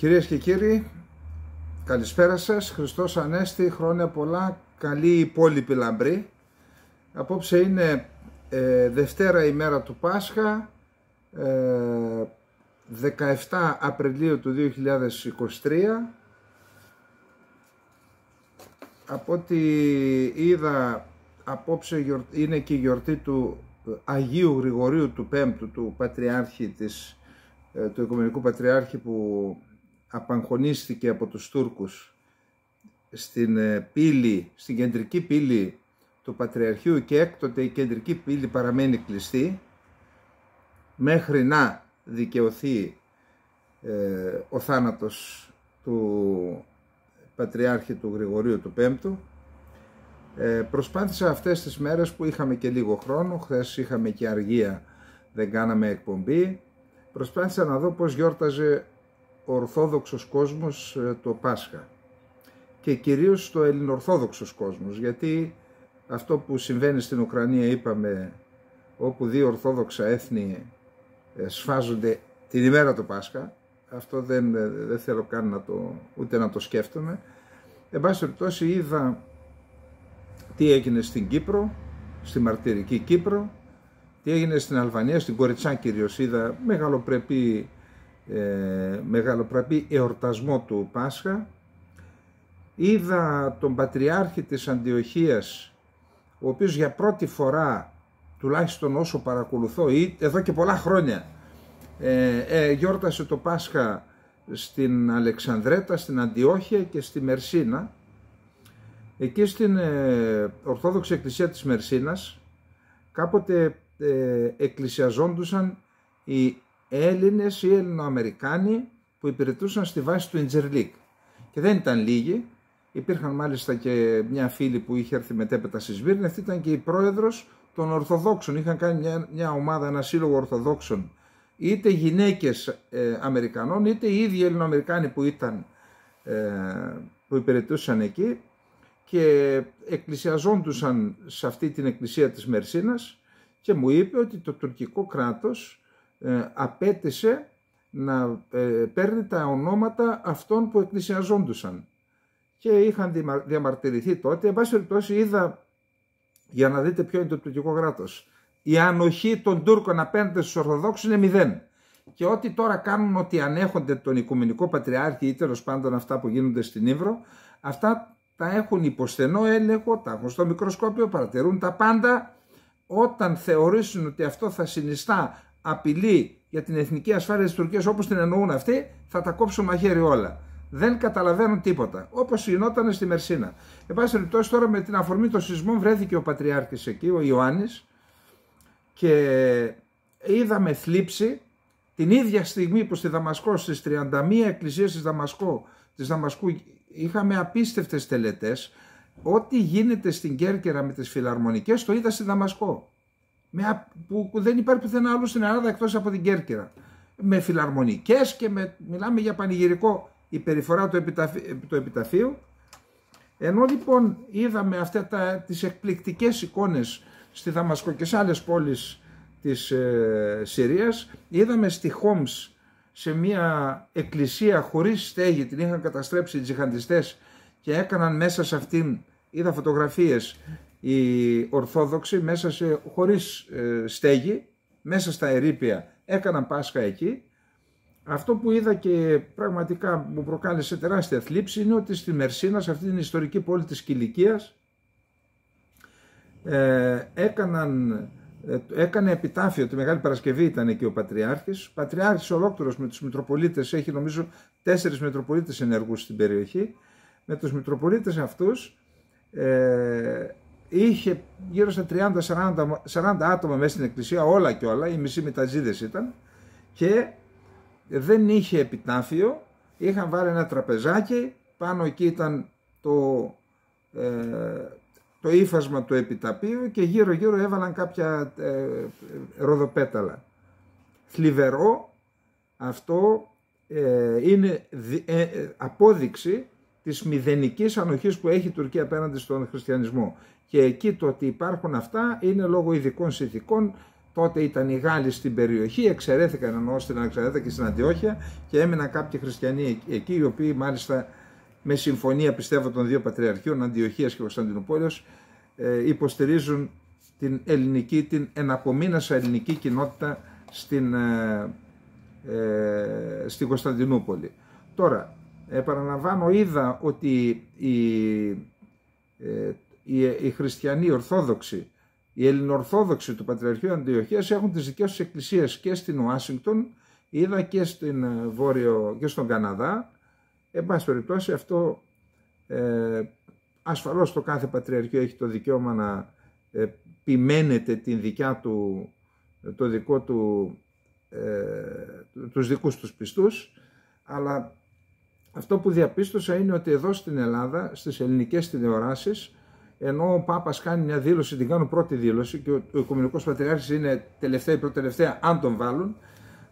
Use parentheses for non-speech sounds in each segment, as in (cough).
Κυρίες και κύριοι, καλησπέρα σας. Χριστός Ανέστη, χρόνια πολλά, καλή υπόλοιπη λαμπρή. Απόψε είναι ε, Δευτέρα ημέρα του Πάσχα, ε, 17 Απριλίου του 2023. Από ό,τι είδα απόψε είναι και η γιορτή του Αγίου Γρηγορίου του Πέμπτου, του Πατριάρχη της, ε, του Οικουμενικού Πατριάρχη που απαγχωνίστηκε από τους Τούρκους στην ε, πύλη, στην κεντρική πύλη του Πατριαρχείου και έκτοτε η κεντρική πύλη παραμένει κλειστή μέχρι να δικαιωθεί ε, ο θάνατος του Πατριάρχη του Γρηγορίου του Πέμπτου ε, προσπάθησα αυτές τις μέρες που είχαμε και λίγο χρόνο, χθες είχαμε και αργία, δεν κάναμε εκπομπή, προσπάθησα να δω πώς γιόρταζε ορθόδοξος κόσμος ε, το Πάσχα και κυρίως το ελληνορθόδοξος κόσμος γιατί αυτό που συμβαίνει στην Ουκρανία είπαμε όπου δύο ορθόδοξα έθνη ε, σφάζονται την ημέρα το Πάσχα αυτό δεν, ε, δεν θέλω καν να το, ούτε να το σκέφτομαι εν πάση περιπτώσει είδα τι έγινε στην Κύπρο στη μαρτυρική Κύπρο τι έγινε στην Αλβανία, στην Κοριτσά κυρίως είδα μεγαλοπρεπή ε, εορτασμό του Πάσχα. Είδα τον Πατριάρχη της Αντιοχίας, ο οποίος για πρώτη φορά, τουλάχιστον όσο παρακολουθώ, ή εδώ και πολλά χρόνια, ε, ε γιόρτασε το Πάσχα στην Αλεξανδρέτα, στην Αντιόχεια και στη Μερσίνα. Εκεί στην ε, Ορθόδοξη Εκκλησία της Μερσίνας κάποτε ε, εκκλησιαζόντουσαν οι Έλληνες ή Ελληνοαμερικάνοι που υπηρετούσαν στη βάση του Ιντζερλίκ. Και δεν ήταν λίγοι. Υπήρχαν μάλιστα και μια φίλη που είχε έρθει μετέπειτα στη Σμύρνη. Αυτή ήταν και η πρόεδρος των Ορθοδόξων. Είχαν κάνει μια, μια ομάδα, ένα σύλλογο Ορθοδόξων. Είτε γυναίκες ε, Αμερικανών, είτε οι ίδιοι Ελληνοαμερικάνοι που ήταν ε, που υπηρετούσαν εκεί και εκκλησιαζόντουσαν σε αυτή την εκκλησία της Μερσίνας και μου είπε ότι το τουρκικό κράτος ε, απέτησε να ε, παίρνει τα ονόματα αυτών που εκκλησιαζόντουσαν. Και είχαν διαμαρτυρηθεί τότε. Εν πάση περιπτώσει είδα, για να δείτε ποιο είναι το τουρκικό κράτος, η ανοχή των Τούρκων απέναντι στους Ορθοδόξους είναι μηδέν. Και ό,τι τώρα κάνουν ότι ανέχονται τον Οικουμενικό Πατριάρχη ή τέλος πάντων αυτά που γίνονται στην Ήβρο, αυτά τα έχουν υποστενό έλεγχο, τα έχουν στο μικροσκόπιο, παρατηρούν τα πάντα. Όταν θεωρήσουν ότι αυτό θα συνιστά απειλή για την εθνική ασφάλεια της Τουρκίας όπως την εννοούν αυτοί, θα τα κόψουν μαχαίρι όλα. Δεν καταλαβαίνουν τίποτα. Όπως γινόταν στη Μερσίνα. Εν πάση περιπτώσει, τώρα με την αφορμή των σεισμών βρέθηκε ο Πατριάρχης εκεί, ο Ιωάννης, και είδαμε θλίψη την ίδια στιγμή που στη Δαμασκό, στις 31 εκκλησίες της Δαμασκό, της Δαμασκού είχαμε απίστευτες τελετές. ό,τι γίνεται στην Κέρκυρα με τις φιλαρμονικές το είδα στη Δαμασκό που δεν υπάρχει πουθενά άλλο στην Ελλάδα εκτός από την Κέρκυρα. Με φιλαρμονικές και με, μιλάμε για πανηγυρικό η περιφορά του, επιταφ, επιταφείου. Ενώ λοιπόν είδαμε αυτέ τι τις εκπληκτικές εικόνες στη Δαμασκό και σε άλλες πόλεις της ε, Συρίας, είδαμε στη Χόμς σε μια εκκλησία χωρίς στέγη, την είχαν καταστρέψει οι τζιχαντιστές και έκαναν μέσα σε αυτήν, είδα φωτογραφίες οι Ορθόδοξοι μέσα σε, χωρίς ε, στέγη, μέσα στα ερήπια έκαναν Πάσχα εκεί. Αυτό που είδα και πραγματικά μου προκάλεσε τεράστια θλίψη είναι ότι στη Μερσίνα, σε αυτή την ιστορική πόλη της Κιλικίας, ε, έκαναν, ε, έκανε επιτάφιο, τη Μεγάλη Παρασκευή ήταν εκεί ο Πατριάρχης. Ο Πατριάρχης ολόκληρος με τους Μητροπολίτες, έχει νομίζω τέσσερις Μητροπολίτες ενεργούς στην περιοχή. Με τους Μητροπολίτες αυτούς ε, είχε γύρω στα 30-40 40 άτομα μέσα στην εκκλησία, όλα και όλα, οι μισοί μεταζίδες ήταν και δεν είχε επιτάφιο, είχαν βάλει ένα τραπεζάκι, πάνω εκεί ήταν το, ε, το ύφασμα του επιταπίου και γύρω γύρω έβαλαν κάποια ε, ροδοπέταλα. Θλιβερό, αυτό ε, είναι ε, ε, απόδειξη της μηδενικής ανοχής που έχει η Τουρκία απέναντι στον χριστιανισμό και εκεί το ότι υπάρχουν αυτά είναι λόγω ειδικών συνθηκών. Τότε ήταν οι Γάλλοι στην περιοχή, εξαιρέθηκαν ενώ στην Αλεξανδρία και στην Αντιόχεια και έμειναν κάποιοι χριστιανοί εκεί, οι οποίοι μάλιστα με συμφωνία πιστεύω των δύο πατριαρχείων, Αντιοχίας και ε, υποστηρίζουν την ελληνική, την εναπομείνασα ελληνική κοινότητα στην, ε, ε Κωνσταντινούπολη. Τώρα, επαναλαμβάνω, είδα ότι η, ε, οι, οι χριστιανοί οι ορθόδοξοι, οι ελληνοορθόδοξοι του Πατριαρχείου Αντιοχίας έχουν τις δικές τους εκκλησίες και στην Ουάσιγκτον, είδα και, στην ε, Βόρειο, και στον Καναδά. Εν πάση περιπτώσει αυτό ε, ασφαλώς το κάθε Πατριαρχείο έχει το δικαίωμα να ε, την δικιά του, ε, το δικό του, ε, τους δικούς τους πιστούς, αλλά αυτό που διαπίστωσα είναι ότι εδώ στην Ελλάδα, στις ελληνικές τηλεοράσεις, ενώ ο Πάπας κάνει μια δήλωση, την κάνουν πρώτη δήλωση και ο Οικουμενικός Πατριάρχης είναι τελευταία ή προτελευταία, αν τον βάλουν,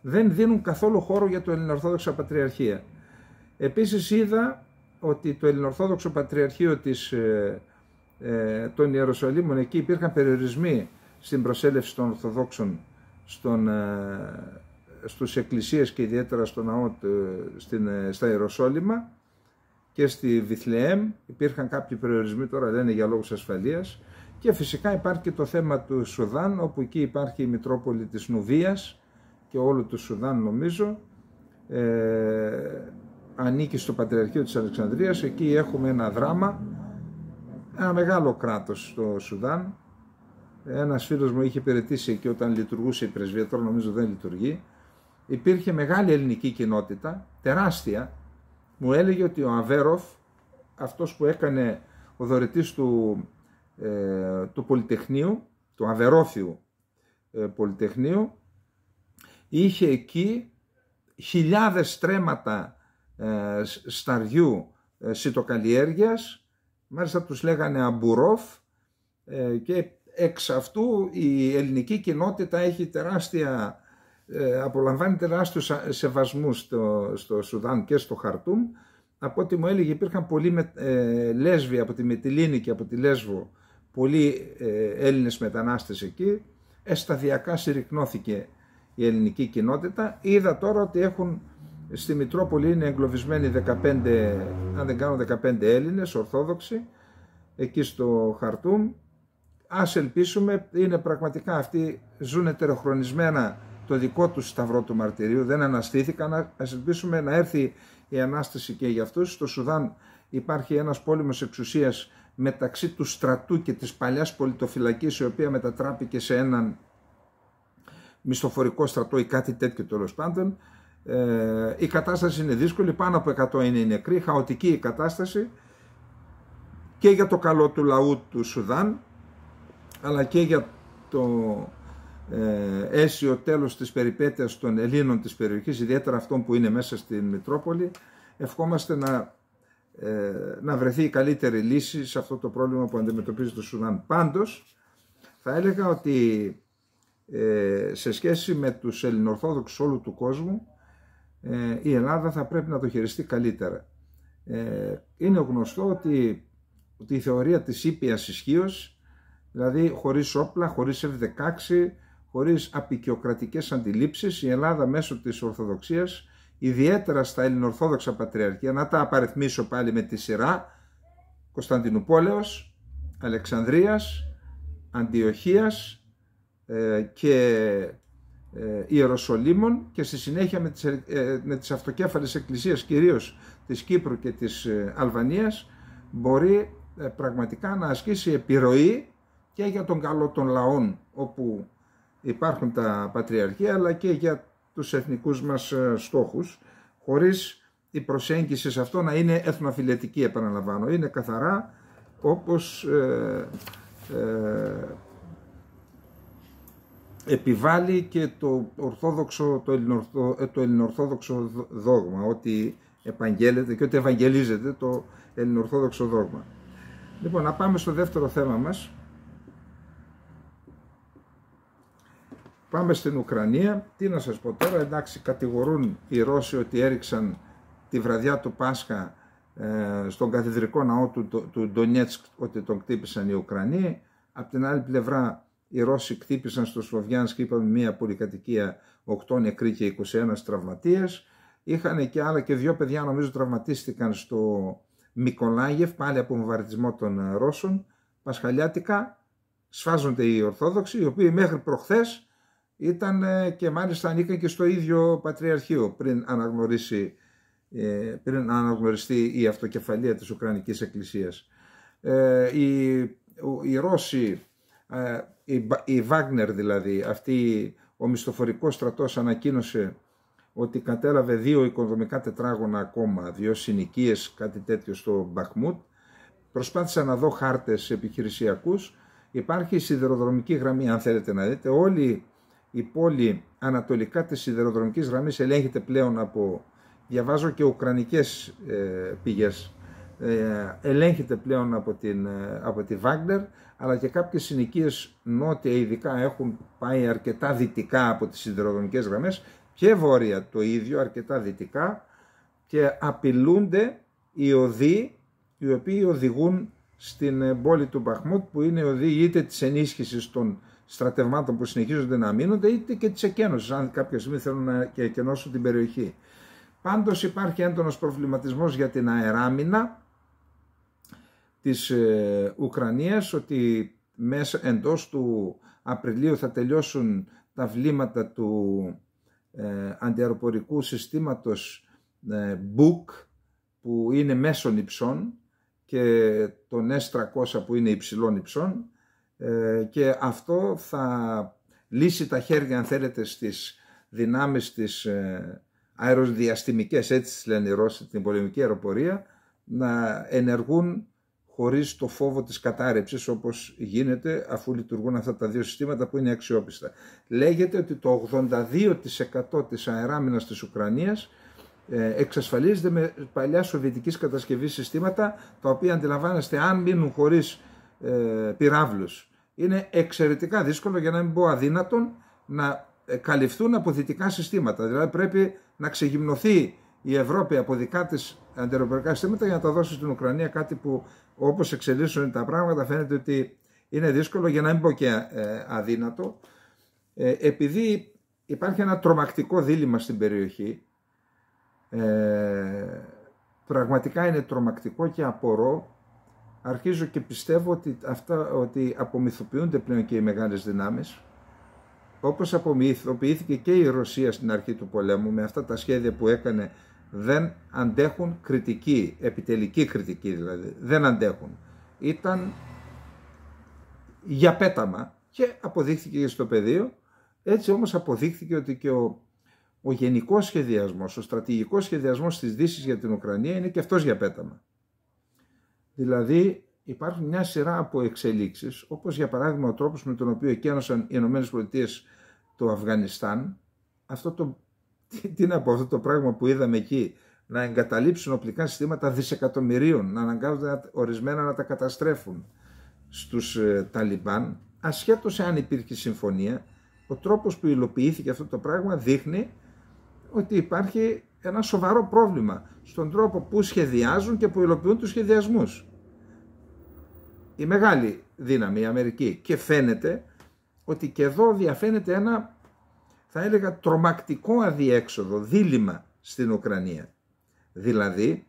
δεν δίνουν καθόλου χώρο για το Ελληνοορθόδοξο Πατριαρχία. Επίσης είδα ότι το Ελληνοορθόδοξο Πατριαρχείο της, ε, ε, των Ιεροσολύμων εκεί υπήρχαν περιορισμοί στην προσέλευση των Ορθοδόξων στον, ε, στους εκκλησίες και ιδιαίτερα ναό ε, ε, στα Ιεροσόλυμα και στη Βιθλεέμ υπήρχαν κάποιοι περιορισμοί, τώρα λένε για λόγους ασφαλείας και φυσικά υπάρχει και το θέμα του Σουδάν όπου εκεί υπάρχει η Μητρόπολη της Νουβίας και όλο του Σουδάν νομίζω ε, ανήκει στο Πατριαρχείο της Αλεξανδρίας εκεί έχουμε ένα δράμα ένα μεγάλο κράτος στο Σουδάν Ένας φίλος μου είχε υπηρετήσει εκεί όταν λειτουργούσε η πρεσβεία, τώρα νομίζω δεν λειτουργεί υπήρχε μεγάλη ελληνική κοινότητα, τεράστια μου έλεγε ότι ο Αβέροφ, αυτός που έκανε ο δωρητής του, ε, του Πολυτεχνείου, του Αβερόφιου ε, Πολυτεχνείου, είχε εκεί χιλιάδες στρέμματα ε, σταριού ε, σιτοκαλλιέργειας, μάλιστα τους λέγανε αμπουρόφ ε, και εξ αυτού η ελληνική κοινότητα έχει τεράστια ε, απολαμβάνει τεράστιους σεβασμούς στο, στο Σουδάν και στο Χαρτούμ. Από ό,τι μου έλεγε υπήρχαν πολλοί με, ε, Λέσβοι από τη Μετιλίνη και από τη Λέσβο, πολλοί ε, Έλληνες μετανάστες εκεί. Ε, σταδιακά συρρυκνώθηκε η ελληνική κοινότητα. Είδα τώρα ότι έχουν στη Μητρόπολη είναι εγκλωβισμένοι 15, αν δεν κάνω 15 Έλληνες, Ορθόδοξοι, εκεί στο Χαρτούμ. Ας ελπίσουμε, είναι πραγματικά αυτοί, ζουν ετεροχρονισμένα το δικό του σταυρό του μαρτυρίου, δεν αναστήθηκαν. Α ελπίσουμε να έρθει η Ανάσταση και για αυτούς. Στο Σουδάν υπάρχει ένας πόλεμος εξουσίας μεταξύ του στρατού και της παλιάς πολιτοφυλακής, η οποία μετατράπηκε σε έναν μισθοφορικό στρατό ή κάτι τέτοιο τέλος πάντων. Ε, η κατάσταση είναι δύσκολη, πάνω από 100 είναι οι νεκροί, χαοτική η κατάσταση και για το καλό του λαού του Σουδάν αλλά και για το ε, αίσιο τέλος της περιπέτειας των Ελλήνων της περιοχής, ιδιαίτερα αυτών που είναι μέσα στην Μητρόπολη, ευχόμαστε να, ε, να βρεθεί η καλύτερη λύση σε αυτό το πρόβλημα που αντιμετωπίζει το Σουδάν. Πάντως, θα έλεγα ότι ε, σε σχέση με τους ελληνορθόδοξους όλου του κόσμου, ε, η Ελλάδα θα πρέπει να το χειριστεί καλύτερα. Ε, είναι γνωστό ότι, η θεωρία της ήπιας ισχύως, δηλαδή χωρίς όπλα, χωρίς F-16, χωρίς απεικιοκρατικές αντιλήψεις η Ελλάδα μέσω της Ορθοδοξίας ιδιαίτερα στα ελληνοορθόδοξα πατριαρχία, να τα απαριθμίσω πάλι με τη σειρά, Κωνσταντινούπολεως, Αλεξανδρίας, Αντιοχίας ε, και ε, Ιεροσολύμων και στη συνέχεια με τις, ε, με τις αυτοκέφαλες εκκλησίες, κυρίως της Κύπρου και της ε, Αλβανίας, μπορεί ε, πραγματικά να ασκήσει επιρροή και για τον καλό των λαών όπου υπάρχουν τα πατριαρχία αλλά και για τους εθνικούς μας ε, στόχους χωρίς η προσέγγιση σε αυτό να είναι εθνοφιλετική επαναλαμβάνω. Είναι καθαρά όπως ε, ε, επιβάλλει και το, ορθόδοξο, το, ελληνορθο, ε, το δόγμα ότι επαγγέλλεται και ότι ευαγγελίζεται το ελληνορθόδοξο δόγμα. Λοιπόν, να πάμε στο δεύτερο θέμα μας Πάμε στην Ουκρανία. Τι να σας πω τώρα, εντάξει κατηγορούν οι Ρώσοι ότι έριξαν τη βραδιά του Πάσχα ε, στον καθεδρικό ναό του, του, του Ντονιέτσκ ότι τον κτύπησαν οι Ουκρανοί. Απ' την άλλη πλευρά οι Ρώσοι κτύπησαν στο Σλοβιάνσκ είπαμε μια πολυκατοικία 8 νεκροί και 21 τραυματίες. Είχαν και άλλα και δύο παιδιά νομίζω τραυματίστηκαν στο Μικολάγεφ πάλι από βαρτισμό των ε, Ρώσων. Πασχαλιάτικα σφάζονται οι Ορθόδοξοι οι οποίοι μέχρι προχθές ήταν και μάλιστα ανήκαν και στο ίδιο Πατριαρχείο πριν, αναγνωρίσει, ε, πριν αναγνωριστεί η αυτοκεφαλία της Ουκρανικής Εκκλησίας. Ε, οι, οι Ρώσοι, ε, η Βάγνερ δηλαδή, αυτή, ο μισθοφορικός στρατός ανακοίνωσε ότι κατέλαβε δύο οικονομικά τετράγωνα ακόμα, δύο συνοικίες, κάτι τέτοιο στο Μπαχμούτ. Προσπάθησα να δω χάρτες επιχειρησιακούς. Υπάρχει η σιδηροδρομική γραμμή, αν θέλετε να δείτε η πόλη ανατολικά της σιδεροδρομικής γραμμής ελέγχεται πλέον από, διαβάζω και ουκρανικές ε, πηγές, ε, ελέγχεται πλέον από, την, ε, από τη Βάγκνερ αλλά και κάποιες συνοικίες νότια ειδικά έχουν πάει αρκετά δυτικά από τις σιδεροδρομικές γραμμές και βόρεια το ίδιο αρκετά δυτικά και απειλούνται οι οδοί οι οποίοι οδηγούν στην πόλη του Μπαχμούτ που είναι οδοί είτε της ενίσχυσης των στρατευμάτων που συνεχίζονται να μείνονται, είτε και της εκένωσης, αν κάποια στιγμή θέλουν να εκενώσουν την περιοχή. Πάντως υπάρχει έντονος προβληματισμός για την αεράμινα της ε, Ουκρανίας, ότι μέσα εντός του Απριλίου θα τελειώσουν τα βλήματα του ε, αντιαεροπορικού συστήματος ε, που είναι μέσων υψών και τον S300 που είναι υψηλών υψών ε, και αυτό θα λύσει τα χέρια αν θέλετε στις δυνάμεις της ε, αεροδιαστημικές έτσι λένε οι Ρώσοι την πολεμική αεροπορία να ενεργούν χωρίς το φόβο της κατάρρευσης όπως γίνεται αφού λειτουργούν αυτά τα δύο συστήματα που είναι αξιόπιστα. Λέγεται ότι το 82% της αεράμινας της Ουκρανίας ε, εξασφαλίζεται με παλιά σοβιετικής κατασκευής συστήματα τα οποία αντιλαμβάνεστε αν μείνουν χωρίς ε, πυράβλους είναι εξαιρετικά δύσκολο για να μην πω αδύνατον να ε, καλυφθούν από δυτικά συστήματα. Δηλαδή πρέπει να ξεγυμνοθεί η Ευρώπη από δικά της συστήματα για να τα δώσει στην Ουκρανία κάτι που όπως εξελίσσονται τα πράγματα φαίνεται ότι είναι δύσκολο για να μην πω και ε, αδύνατο. Ε, επειδή υπάρχει ένα τρομακτικό δίλημα στην περιοχή, πραγματικά είναι τρομακτικό και απορώ αρχίζω και πιστεύω ότι, αυτά, ότι απομυθοποιούνται πλέον και οι μεγάλες δυνάμεις όπως απομυθοποιήθηκε και η Ρωσία στην αρχή του πολέμου με αυτά τα σχέδια που έκανε δεν αντέχουν κριτική, επιτελική κριτική δηλαδή, δεν αντέχουν. Ήταν για πέταμα και αποδείχθηκε και στο πεδίο, έτσι όμως αποδείχθηκε ότι και ο, ο γενικός σχεδιασμός, ο στρατηγικός σχεδιασμός της Δύσης για την Ουκρανία είναι και αυτός για πέταμα. Δηλαδή υπάρχουν μια σειρά από εξελίξεις, όπως για παράδειγμα ο τρόπος με τον οποίο εκένωσαν οι ΗΠΑ το Αφγανιστάν, αυτό το, (laughs) τι, τι να αυτό το πράγμα που είδαμε εκεί, να εγκαταλείψουν οπλικά συστήματα δισεκατομμυρίων, να αναγκάζονται ορισμένα να τα καταστρέφουν στους ε, Ταλιμπάν, ασχέτως αν υπήρχε συμφωνία, ο τρόπος που υλοποιήθηκε αυτό το πράγμα δείχνει ότι υπάρχει ένα σοβαρό πρόβλημα στον τρόπο που σχεδιάζουν και που υλοποιούν τους σχεδιασμούς η μεγάλη δύναμη, η Αμερική. Και φαίνεται ότι και εδώ διαφαίνεται ένα, θα έλεγα, τρομακτικό αδιέξοδο, δίλημα στην Ουκρανία. Δηλαδή,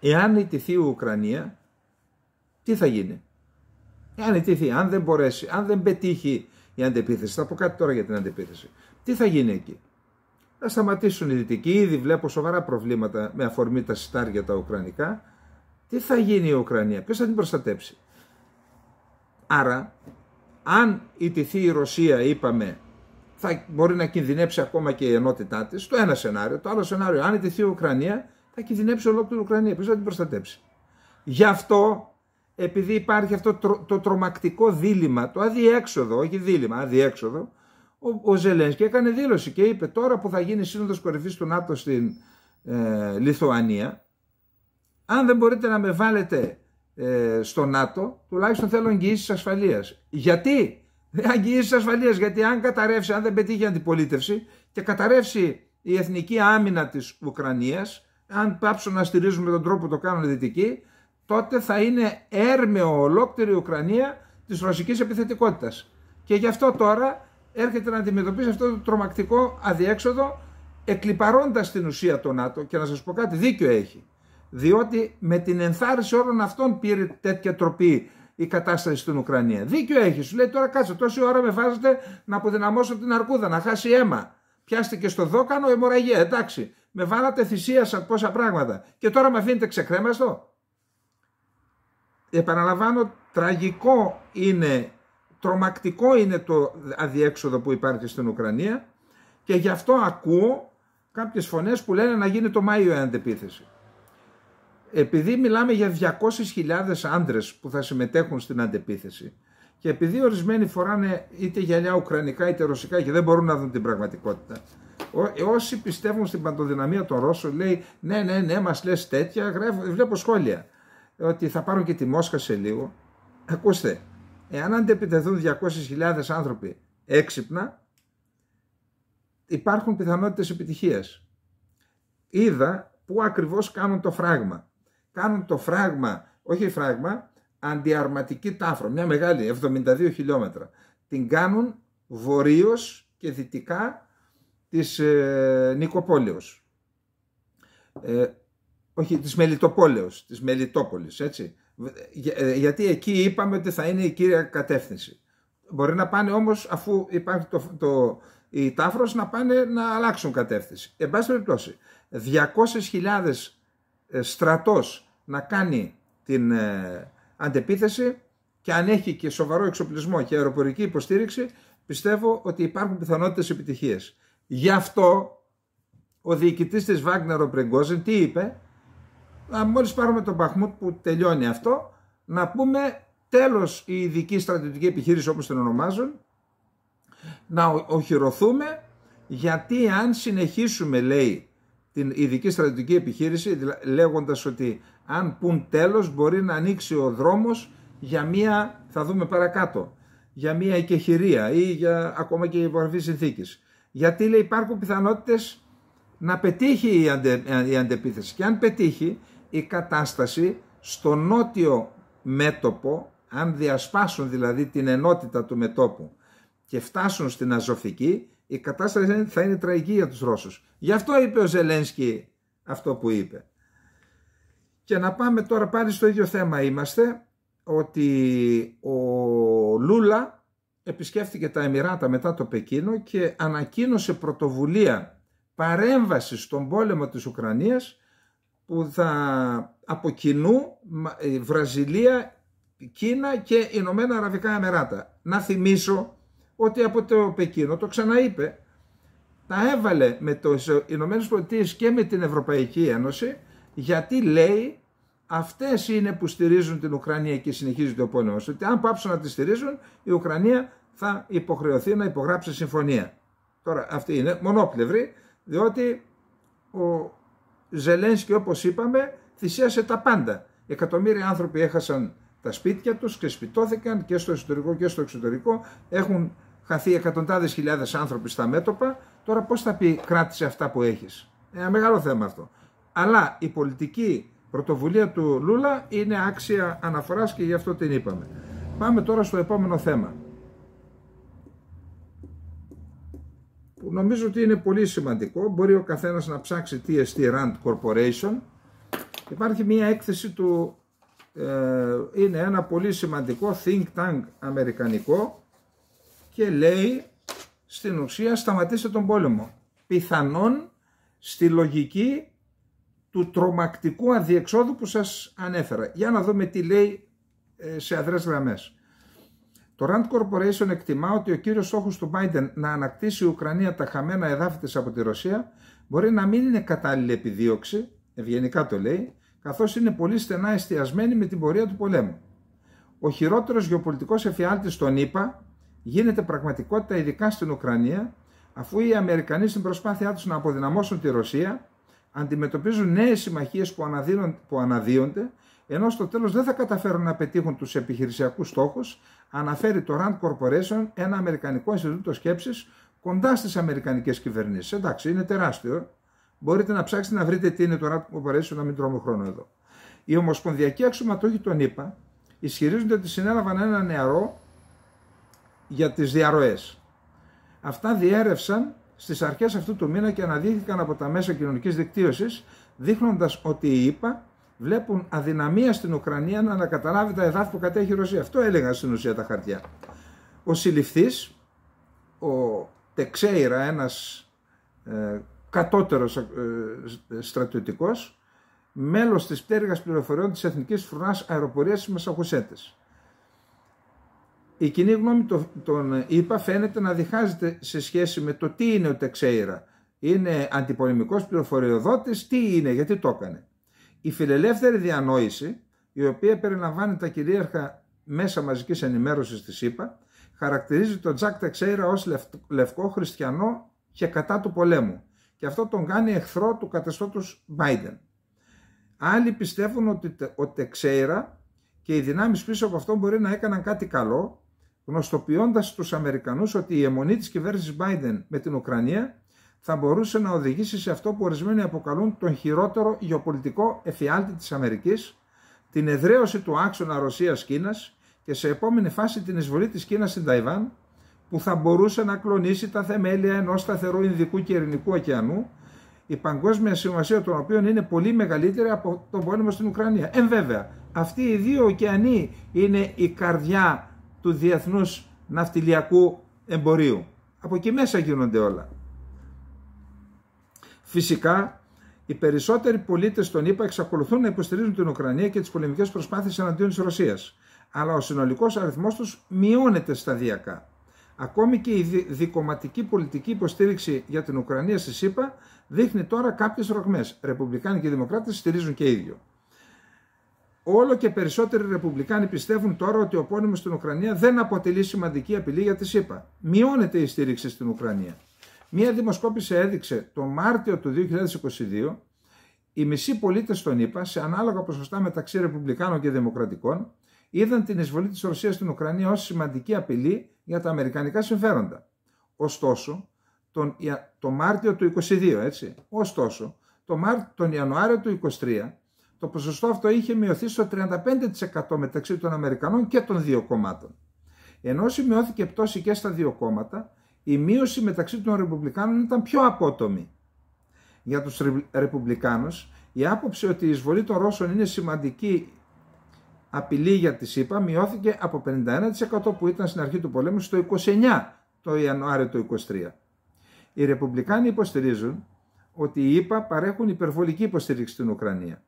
εάν ιτηθεί η Ουκρανία, τι θα γίνει. Εάν ιτηθεί, αν δεν μπορέσει, αν δεν πετύχει η αντεπίθεση, θα πω κάτι τώρα για την αντεπίθεση. Τι θα γίνει εκεί. Θα σταματήσουν οι δυτικοί, ήδη βλέπω σοβαρά προβλήματα με αφορμή τα σιτάρια τα ουκρανικά, τι θα γίνει η Ουκρανία, ποιος θα την προστατέψει. Άρα, αν ιτηθεί η Ρωσία, είπαμε, θα μπορεί να κινδυνέψει ακόμα και η ενότητά της. Το ένα σενάριο. Το άλλο σενάριο, αν ιτηθεί η Ουκρανία, θα κινδυνέψει ολόκληρη η Ουκρανία. Ποιος θα την προστατέψει. Γι' αυτό, επειδή υπάρχει αυτό το, τρομακτικό δίλημα, το αδιέξοδο, όχι δίλημα, αδιέξοδο, ο, ο Ζελένσκι έκανε δήλωση και είπε τώρα που θα γίνει σύνοδος κορυφής του ΝΑΤΟ στην ε, Λιθουανία, αν δεν μπορείτε να με βάλετε ε, στο ΝΑΤΟ, τουλάχιστον θέλω εγγυήσεις ασφαλείας. Γιατί? Ε, εγγυήσεις ασφαλείας, γιατί αν καταρρεύσει, αν δεν πετύχει αντιπολίτευση και καταρρεύσει η εθνική άμυνα της Ουκρανίας, αν πάψουν να στηρίζουν με τον τρόπο που το κάνουν οι Δυτικοί, τότε θα είναι έρμεο ολόκληρη η Ουκρανία της ρωσικής επιθετικότητας. Και γι' αυτό τώρα έρχεται να αντιμετωπίσει αυτό το τρομακτικό αδιέξοδο, εκλυπαρώντα την ουσία το ΝΑΤΟ. Και να σας πω κάτι, δίκιο έχει διότι με την ενθάρρυνση όλων αυτών πήρε τέτοια τροπή η κατάσταση στην Ουκρανία. Δίκιο έχεις, σου λέει τώρα κάτσε τόση ώρα με βάζετε να αποδυναμώσω την αρκούδα, να χάσει αίμα. Πιάστηκε στο δόκανο αιμορραγία, εντάξει. Με βάλατε σαν πόσα πράγματα και τώρα με αφήνετε ξεκρέμαστο. Επαναλαμβάνω, τραγικό είναι, τρομακτικό είναι το αδιέξοδο που υπάρχει στην Ουκρανία και γι' αυτό ακούω κάποιες φωνές που λένε να γίνει το Μάιο η αντεπίθεση επειδή μιλάμε για 200.000 άντρες που θα συμμετέχουν στην αντεπίθεση και επειδή ορισμένοι φοράνε είτε γυαλιά ουκρανικά είτε ρωσικά και δεν μπορούν να δουν την πραγματικότητα. όσοι πιστεύουν στην παντοδυναμία των Ρώσων λέει ναι ναι ναι μας λες τέτοια, βλέπω σχόλια ότι θα πάρουν και τη Μόσχα σε λίγο. Ακούστε, εάν αντεπιτεθούν 200.000 άνθρωποι έξυπνα υπάρχουν πιθανότητες επιτυχίας. Είδα πού ακριβώς κάνουν το φράγμα κάνουν το φράγμα, όχι φράγμα, αντιαρματική τάφρο, μια μεγάλη, 72 χιλιόμετρα. Την κάνουν βορείως και δυτικά της ε, Νικοπόλεως. Ε, όχι, της Μελιτοπόλεως, της Μελιτόπολης, έτσι. Ε, γιατί εκεί είπαμε ότι θα είναι η κύρια κατεύθυνση. Μπορεί να πάνε όμως, αφού υπάρχει το, το, η τάφρος, να πάνε να αλλάξουν κατεύθυνση. Εν πάση περιπτώσει, 200.000 ε, στρατός να κάνει την ε, αντεπίθεση και αν έχει και σοβαρό εξοπλισμό και αεροπορική υποστήριξη, πιστεύω ότι υπάρχουν πιθανότητες επιτυχίες. Γι' αυτό ο διοικητής της Βάγνερ ο τι είπε, μόλις πάρουμε τον Παχμούτ που τελειώνει αυτό, να πούμε τέλος η ειδική στρατιωτική επιχείρηση όπως την ονομάζουν, να οχυρωθούμε γιατί αν συνεχίσουμε λέει την ειδική στρατιωτική επιχείρηση λέγοντας ότι αν πουν τέλος μπορεί να ανοίξει ο δρόμος για μία, θα δούμε παρακάτω, για μία εκεχηρία ή για ακόμα και υπογραφή συνθήκης. Γιατί λέει υπάρχουν πιθανότητες να πετύχει η, αντε, η αντεπίθεση και αν πετύχει η κατάσταση στο νότιο μέτωπο, αν διασπάσουν δηλαδή την ενότητα του μετόπου και φτάσουν στην Αζωφική, η κατάσταση θα είναι τραγική για τους Ρώσους. Γι' αυτό είπε ο Ζελένσκι αυτό που είπε. Και να πάμε τώρα πάλι στο ίδιο θέμα είμαστε, ότι ο Λούλα επισκέφθηκε τα Εμμυράτα μετά το Πεκίνο και ανακοίνωσε πρωτοβουλία παρέμβαση στον πόλεμο της Ουκρανίας που θα από κοινού ε, Βραζιλία, Κίνα και Ηνωμένα Αραβικά Εμμυράτα. Να θυμίσω ότι από το Πεκίνο, το ξαναείπε, τα έβαλε με τις Ηνωμένες Πολιτείες και με την Ευρωπαϊκή Ένωση γιατί λέει αυτές είναι που στηρίζουν την Ουκρανία και συνεχίζεται ο πόλεμος. Ότι αν πάψουν να τη στηρίζουν η Ουκρανία θα υποχρεωθεί να υπογράψει συμφωνία. Τώρα αυτή είναι μονόπλευρη διότι ο Ζελένσκι όπως είπαμε θυσίασε τα πάντα. Εκατομμύρια άνθρωποι έχασαν τα σπίτια τους και σπιτώθηκαν και στο εσωτερικό και στο εξωτερικό. Έχουν χαθεί εκατοντάδες χιλιάδες άνθρωποι στα μέτωπα, τώρα πώς θα πει κράτησε αυτά που έχεις. Ένα μεγάλο θέμα αυτό. Αλλά η πολιτική πρωτοβουλία του Λούλα είναι άξια αναφοράς και γι' αυτό την είπαμε. Πάμε τώρα στο επόμενο θέμα. Που νομίζω ότι είναι πολύ σημαντικό. Μπορεί ο καθένας να ψάξει TST Rand Corporation. Υπάρχει μια έκθεση του. Ε, είναι ένα πολύ σημαντικό think tank αμερικανικό και λέει στην ουσία σταματήστε τον πόλεμο. Πιθανόν στη λογική του τρομακτικού αδιεξόδου που σας ανέφερα. Για να δούμε τι λέει ε, σε αδρές γραμμές. Το Rand Corporation εκτιμά ότι ο κύριος στόχος του Biden να ανακτήσει η Ουκρανία τα χαμένα εδάφη της από τη Ρωσία μπορεί να μην είναι κατάλληλη επιδίωξη, ευγενικά το λέει, καθώς είναι πολύ στενά εστιασμένη με την πορεία του πολέμου. Ο χειρότερος γεωπολιτικός εφιάλτης των ΗΠΑ γίνεται πραγματικότητα ειδικά στην Ουκρανία αφού οι Αμερικανοί στην προσπάθειά τους να αποδυναμώσουν τη Ρωσία αντιμετωπίζουν νέες συμμαχίες που, που αναδύονται ενώ στο τέλος δεν θα καταφέρουν να πετύχουν τους επιχειρησιακούς στόχους αναφέρει το Rand Corporation ένα Αμερικανικό Ινστιτούτο Σκέψης κοντά στις Αμερικανικές κυβερνήσεις. Εντάξει, είναι τεράστιο. Μπορείτε να ψάξετε να βρείτε τι είναι το Rand Corporation, να μην τρώμε χρόνο εδώ. Οι ομοσπονδιακοί αξιωματούχοι των ΗΠΑ ισχυρίζονται ότι συνέλαβαν ένα νεαρό για τις διαρροές. Αυτά διέρευσαν στις αρχές αυτού του μήνα και αναδείχθηκαν από τα μέσα κοινωνικής δικτύωσης, δείχνοντας ότι οι ΗΠΑ βλέπουν αδυναμία στην Ουκρανία να ανακαταλάβει τα εδάφη που κατέχει η Ρωσία. Αυτό έλεγαν στην ουσία τα χαρτιά. Ο συλληφθής, ο Τεξέιρα, ένας ε, κατώτερος ε, στρατιωτικός, μέλος της πτέρυγας πληροφοριών της Εθνικής Φρουράς Αεροπορίας της Μασαχουσέτης η κοινή γνώμη των ΗΠΑ φαίνεται να διχάζεται σε σχέση με το τι είναι ο Τεξέιρα. Είναι αντιπολεμικός πληροφοριοδότης, τι είναι, γιατί το έκανε. Η φιλελεύθερη διανόηση, η οποία περιλαμβάνει τα κυρίαρχα μέσα μαζικής ενημέρωσης της ΗΠΑ, χαρακτηρίζει τον Τζακ Τεξέιρα ως λευκό χριστιανό και κατά του πολέμου. Και αυτό τον κάνει εχθρό του καθεστώτο Biden. Άλλοι πιστεύουν ότι ο Τεξέιρα και οι δυνάμεις πίσω από αυτό μπορεί να έκαναν κάτι καλό Γνωστοποιώντας τους Αμερικανούς ότι η αιμονή της κυβέρνησης Biden με την Ουκρανία θα μπορούσε να οδηγήσει σε αυτό που ορισμένοι αποκαλούν τον χειρότερο γεωπολιτικό εφιάλτη της Αμερικής, την εδραίωση του αξονα ρωσια Ρωσία-Κίνα και σε επόμενη φάση την εισβολή της Κίνας στην Ταϊβάν, που θα μπορούσε να κλονίσει τα θεμέλια ενός σταθερού Ινδικού και Ειρηνικού ωκεανού, η παγκόσμια σημασία των οποίων είναι πολύ μεγαλύτερη από τον πόλεμο στην Ουκρανία. βέβαια, αυτοί οι δύο ωκεανοί είναι η καρδιά του Διεθνούς Ναυτιλιακού Εμπορίου. Από εκεί μέσα γίνονται όλα. Φυσικά, οι περισσότεροι πολίτες των ΗΠΑ εξακολουθούν να υποστηρίζουν την Ουκρανία και τις πολεμικές προσπάθειες εναντίον της Ρωσίας, αλλά ο συνολικός αριθμός τους μειώνεται σταδιακά. Ακόμη και η δικοματική πολιτική υποστήριξη για την Ουκρανία στη ΣΥΠΑ δείχνει τώρα κάποιες ρογμές. Ρεπουμπλικάνοι και Δημοκράτες στηρίζουν και ίδιο. Όλο και περισσότεροι Ρεπουμπλικάνοι πιστεύουν τώρα ότι ο πόλεμο στην Ουκρανία δεν αποτελεί σημαντική απειλή για τη ΣΥΠΑ. Μειώνεται η στήριξη στην Ουκρανία. Μία δημοσκόπηση έδειξε το Μάρτιο του 2022 οι μισοί πολίτες των ΗΠΑ, σε ανάλογα ποσοστά μεταξύ Ρεπουμπλικάνων και Δημοκρατικών, είδαν την εισβολή της Ρωσίας στην Ουκρανία ως σημαντική απειλή για τα Αμερικανικά συμφέροντα. Ωστόσο, τον, το Μάρτιο του 2022, έτσι, ωστόσο, τον Ιανουάριο του 2023, το ποσοστό αυτό είχε μειωθεί στο 35% μεταξύ των Αμερικανών και των δύο κομμάτων. Ενώ σημειώθηκε πτώση και στα δύο κόμματα, η μείωση μεταξύ των Ρεπουμπλικάνων ήταν πιο απότομη. Για τους Ρεπουμπλικάνους, η άποψη ότι η εισβολή των Ρώσων είναι σημαντική απειλή για τη ΣΥΠΑ μειώθηκε από 51% που ήταν στην αρχή του πολέμου στο 29% το Ιανουάριο του 2023. Οι Ρεπουμπλικάνοι υποστηρίζουν ότι οι ΗΠΑ παρέχουν υπερβολική υποστήριξη στην Ουκρανία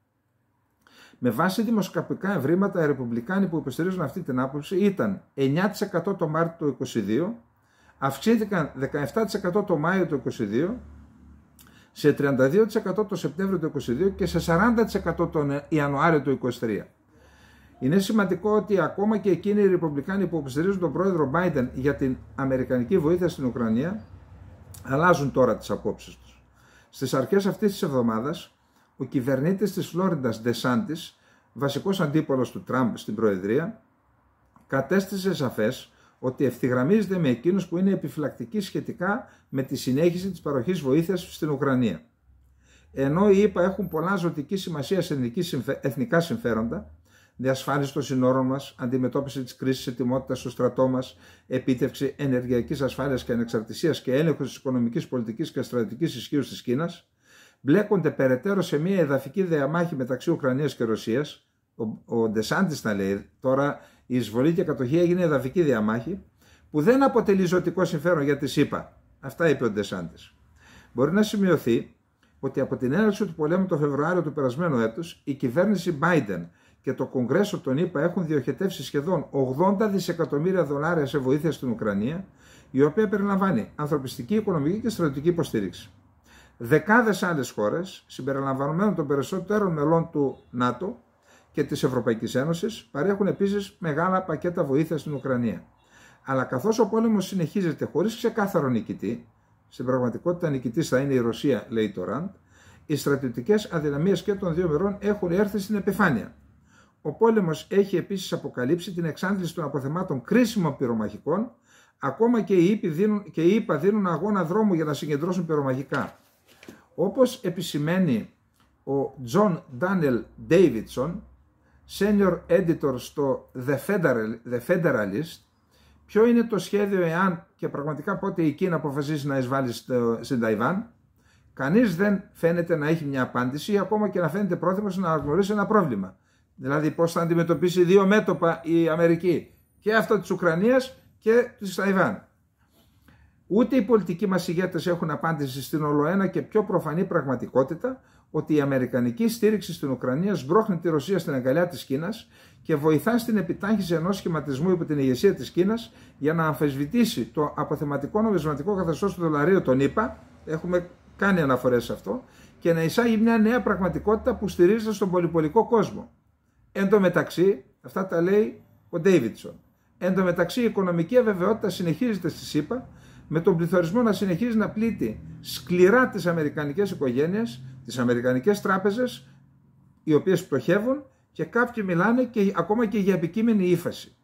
με βάση δημοσκοπικά ευρήματα, οι Ρεπουμπλικάνοι που υποστηρίζουν αυτή την άποψη ήταν 9% το Μάρτιο του 2022, αυξήθηκαν 17% το Μάιο του 2022, σε 32% το Σεπτέμβριο του 2022 και σε 40% τον Ιανουάριο του 2023. Είναι σημαντικό ότι ακόμα και εκείνοι οι Ρεπουμπλικάνοι που υποστηρίζουν τον πρόεδρο Biden για την Αμερικανική βοήθεια στην Ουκρανία αλλάζουν τώρα τις απόψεις τους. Στις αρχές αυτής της εβδομάδας ο κυβερνήτης της Φλόριντας Ντεσάντης, βασικός αντίπολος του Τραμπ στην Προεδρία, κατέστησε σαφές ότι ευθυγραμμίζεται με εκείνους που είναι επιφυλακτικοί σχετικά με τη συνέχιση της παροχής βοήθειας στην Ουκρανία. Ενώ οι ΗΠΑ έχουν πολλά ζωτική σημασία σε εθνικά συμφέροντα, διασφάλιση των συνόρων μας, αντιμετώπιση της κρίσης ετοιμότητας στο στρατό μας, επίτευξη ενεργειακής ασφάλειας και ανεξαρτησίας και έλεγχος της οικονομικής, πολιτικής και στρατηγική ισχύως της Κίνας, μπλέκονται περαιτέρω σε μια εδαφική διαμάχη μεταξύ Ουκρανίας και Ρωσίας. Ο, ο Ντεσάντης τα λέει τώρα, η εισβολή και η κατοχή έγινε εδαφική διαμάχη που δεν αποτελεί ζωτικό συμφέρον για τη ΣΥΠΑ. Αυτά είπε ο Ντεσάντης. Μπορεί να σημειωθεί ότι από την έναρξη του πολέμου το Φεβρουάριο του περασμένου έτους, η κυβέρνηση Biden και το Κογκρέσο των ΗΠΑ έχουν διοχετεύσει σχεδόν 80 δισεκατομμύρια δολάρια σε βοήθεια στην Ουκρανία, η οποία περιλαμβάνει ανθρωπιστική, οικονομική και στρατιωτική υποστήριξη δεκάδες άλλες χώρες, συμπεριλαμβανομένων των περισσότερων μελών του ΝΑΤΟ και της Ευρωπαϊκής Ένωσης, παρέχουν επίσης μεγάλα πακέτα βοήθειας στην Ουκρανία. Αλλά καθώς ο πόλεμος συνεχίζεται χωρίς ξεκάθαρο νικητή, στην πραγματικότητα νικητής θα είναι η Ρωσία, λέει το Ραντ, οι στρατιωτικές αδυναμίες και των δύο μερών έχουν έρθει στην επιφάνεια. Ο πόλεμος έχει επίσης αποκαλύψει την εξάντληση των αποθεμάτων κρίσιμων πυρομαχικών, ακόμα και οι ΙΠΑ δίνουν αγώνα δρόμου για να συγκεντρώσουν πυρομαχικά. Όπως επισημαίνει ο John Daniel Davidson, senior editor στο The, Federalist, ποιο είναι το σχέδιο εάν και πραγματικά πότε η Κίνα αποφασίσει να εισβάλλει στην Ταϊβάν, κανείς δεν φαίνεται να έχει μια απάντηση ή ακόμα και να φαίνεται πρόθυμος να αναγνωρίσει ένα πρόβλημα. Δηλαδή πώς θα αντιμετωπίσει δύο μέτωπα η Αμερική και αυτό της Ουκρανίας και της Ταϊβάν. Ούτε οι πολιτικοί μας ηγέτες έχουν απάντηση στην ολοένα και πιο προφανή πραγματικότητα ότι η αμερικανική στήριξη στην Ουκρανία σμπρώχνει τη Ρωσία στην αγκαλιά της Κίνας και βοηθά στην επιτάχυνση ενός σχηματισμού υπό την ηγεσία της Κίνας για να αμφισβητήσει το αποθεματικό νομισματικό καθεστώς του δολαρίου τον ΗΠΑ, έχουμε κάνει αναφορές σε αυτό, και να εισάγει μια νέα πραγματικότητα που στηρίζεται στον πολυπολικό κόσμο. Εν τω μεταξύ, αυτά τα λέει ο Ντέιβιτσον. Εν τω μεταξύ, η οικονομική αβεβαιότητα συνεχίζεται στη ΣΥΠΑ με τον πληθωρισμό να συνεχίζει να πλήττει σκληρά τις αμερικανικές οικογένειες, τις αμερικανικές τράπεζες, οι οποίες πτωχεύουν και κάποιοι μιλάνε και ακόμα και για επικείμενη ύφαση.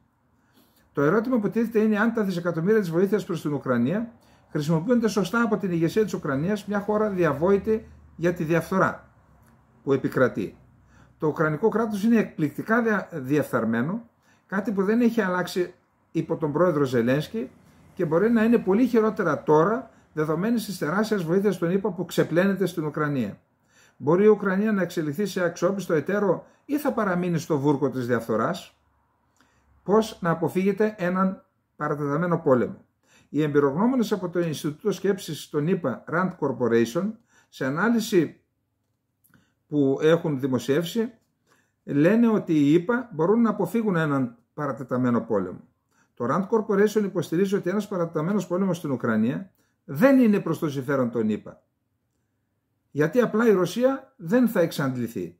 Το ερώτημα που τίθεται είναι αν τα δισεκατομμύρια της βοήθειας προς την Ουκρανία χρησιμοποιούνται σωστά από την ηγεσία της Ουκρανίας, μια χώρα διαβόητη για τη διαφθορά που επικρατεί. Το Ουκρανικό κράτος είναι εκπληκτικά διαφθαρμένο, κάτι που δεν έχει αλλάξει υπό τον πρόεδρο Ζελένσκι και μπορεί να είναι πολύ χειρότερα τώρα δεδομένης της τεράστιας βοήθειας των ΗΠΑ που ξεπλένεται στην Ουκρανία. Μπορεί η Ουκρανία να εξελιχθεί σε αξιόπιστο εταίρο ή θα παραμείνει στο βούρκο της διαφθοράς. Πώς να αποφύγετε έναν παρατεταμένο πόλεμο. Οι εμπειρογνώμονες από το Ινστιτούτο Σκέψης των ΗΠΑ Rand Corporation σε ανάλυση που έχουν δημοσιεύσει λένε ότι οι ΗΠΑ μπορούν να αποφύγουν έναν παρατεταμένο πόλεμο. Το Rand Corporation υποστηρίζει ότι ένας παραταμένος πόλεμος στην Ουκρανία δεν είναι προς το συμφέρον των ΗΠΑ. Γιατί απλά η Ρωσία δεν θα εξαντληθεί.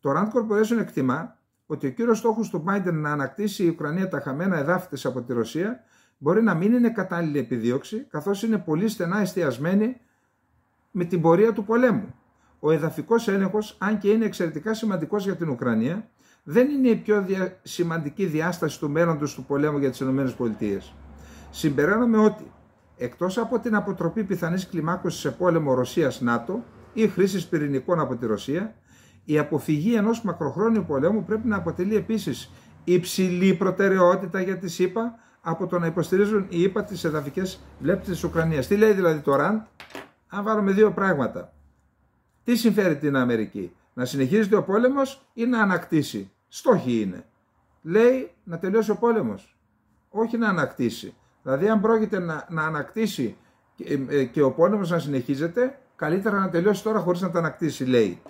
Το Rand Corporation εκτιμά ότι ο κύριος στόχος του Biden να ανακτήσει η Ουκρανία τα χαμένα εδάφη από τη Ρωσία μπορεί να μην είναι κατάλληλη επιδίωξη, καθώς είναι πολύ στενά εστιασμένη με την πορεία του πολέμου. Ο εδαφικός έλεγχος, αν και είναι εξαιρετικά σημαντικός για την Ουκρανία, δεν είναι η πιο σημαντική διάσταση του μέλλοντος του πολέμου για τις ΗΠΑ. Συμπεραίνομαι ότι εκτός από την αποτροπή πιθανής κλιμάκωσης σε πόλεμο Ρωσίας-ΝΑΤΟ ή χρήσης πυρηνικών από τη Ρωσία, η αποφυγή ενός μακροχρόνιου πολέμου πρέπει να αποτελεί επίσης υψηλή προτεραιότητα για τις ΗΠΑ από το να υποστηρίζουν οι ΗΠΑ τις εδαφικές βλέπτες της Ουκρανίας. Τι λέει δηλαδή το ΡΑΝΤ, αν βάλουμε δύο πράγματα. Τι συμφέρει την Αμερική, να συνεχίζεται ο πόλεμος ή να ανακτήσει στόχοι είναι. Λέει να τελειώσει ο πόλεμος, όχι να ανακτήσει. Δηλαδή αν πρόκειται να, να ανακτήσει ε, ε, και, ο πόλεμος να συνεχίζεται, καλύτερα να τελειώσει τώρα χωρίς να τα ανακτήσει, λέει.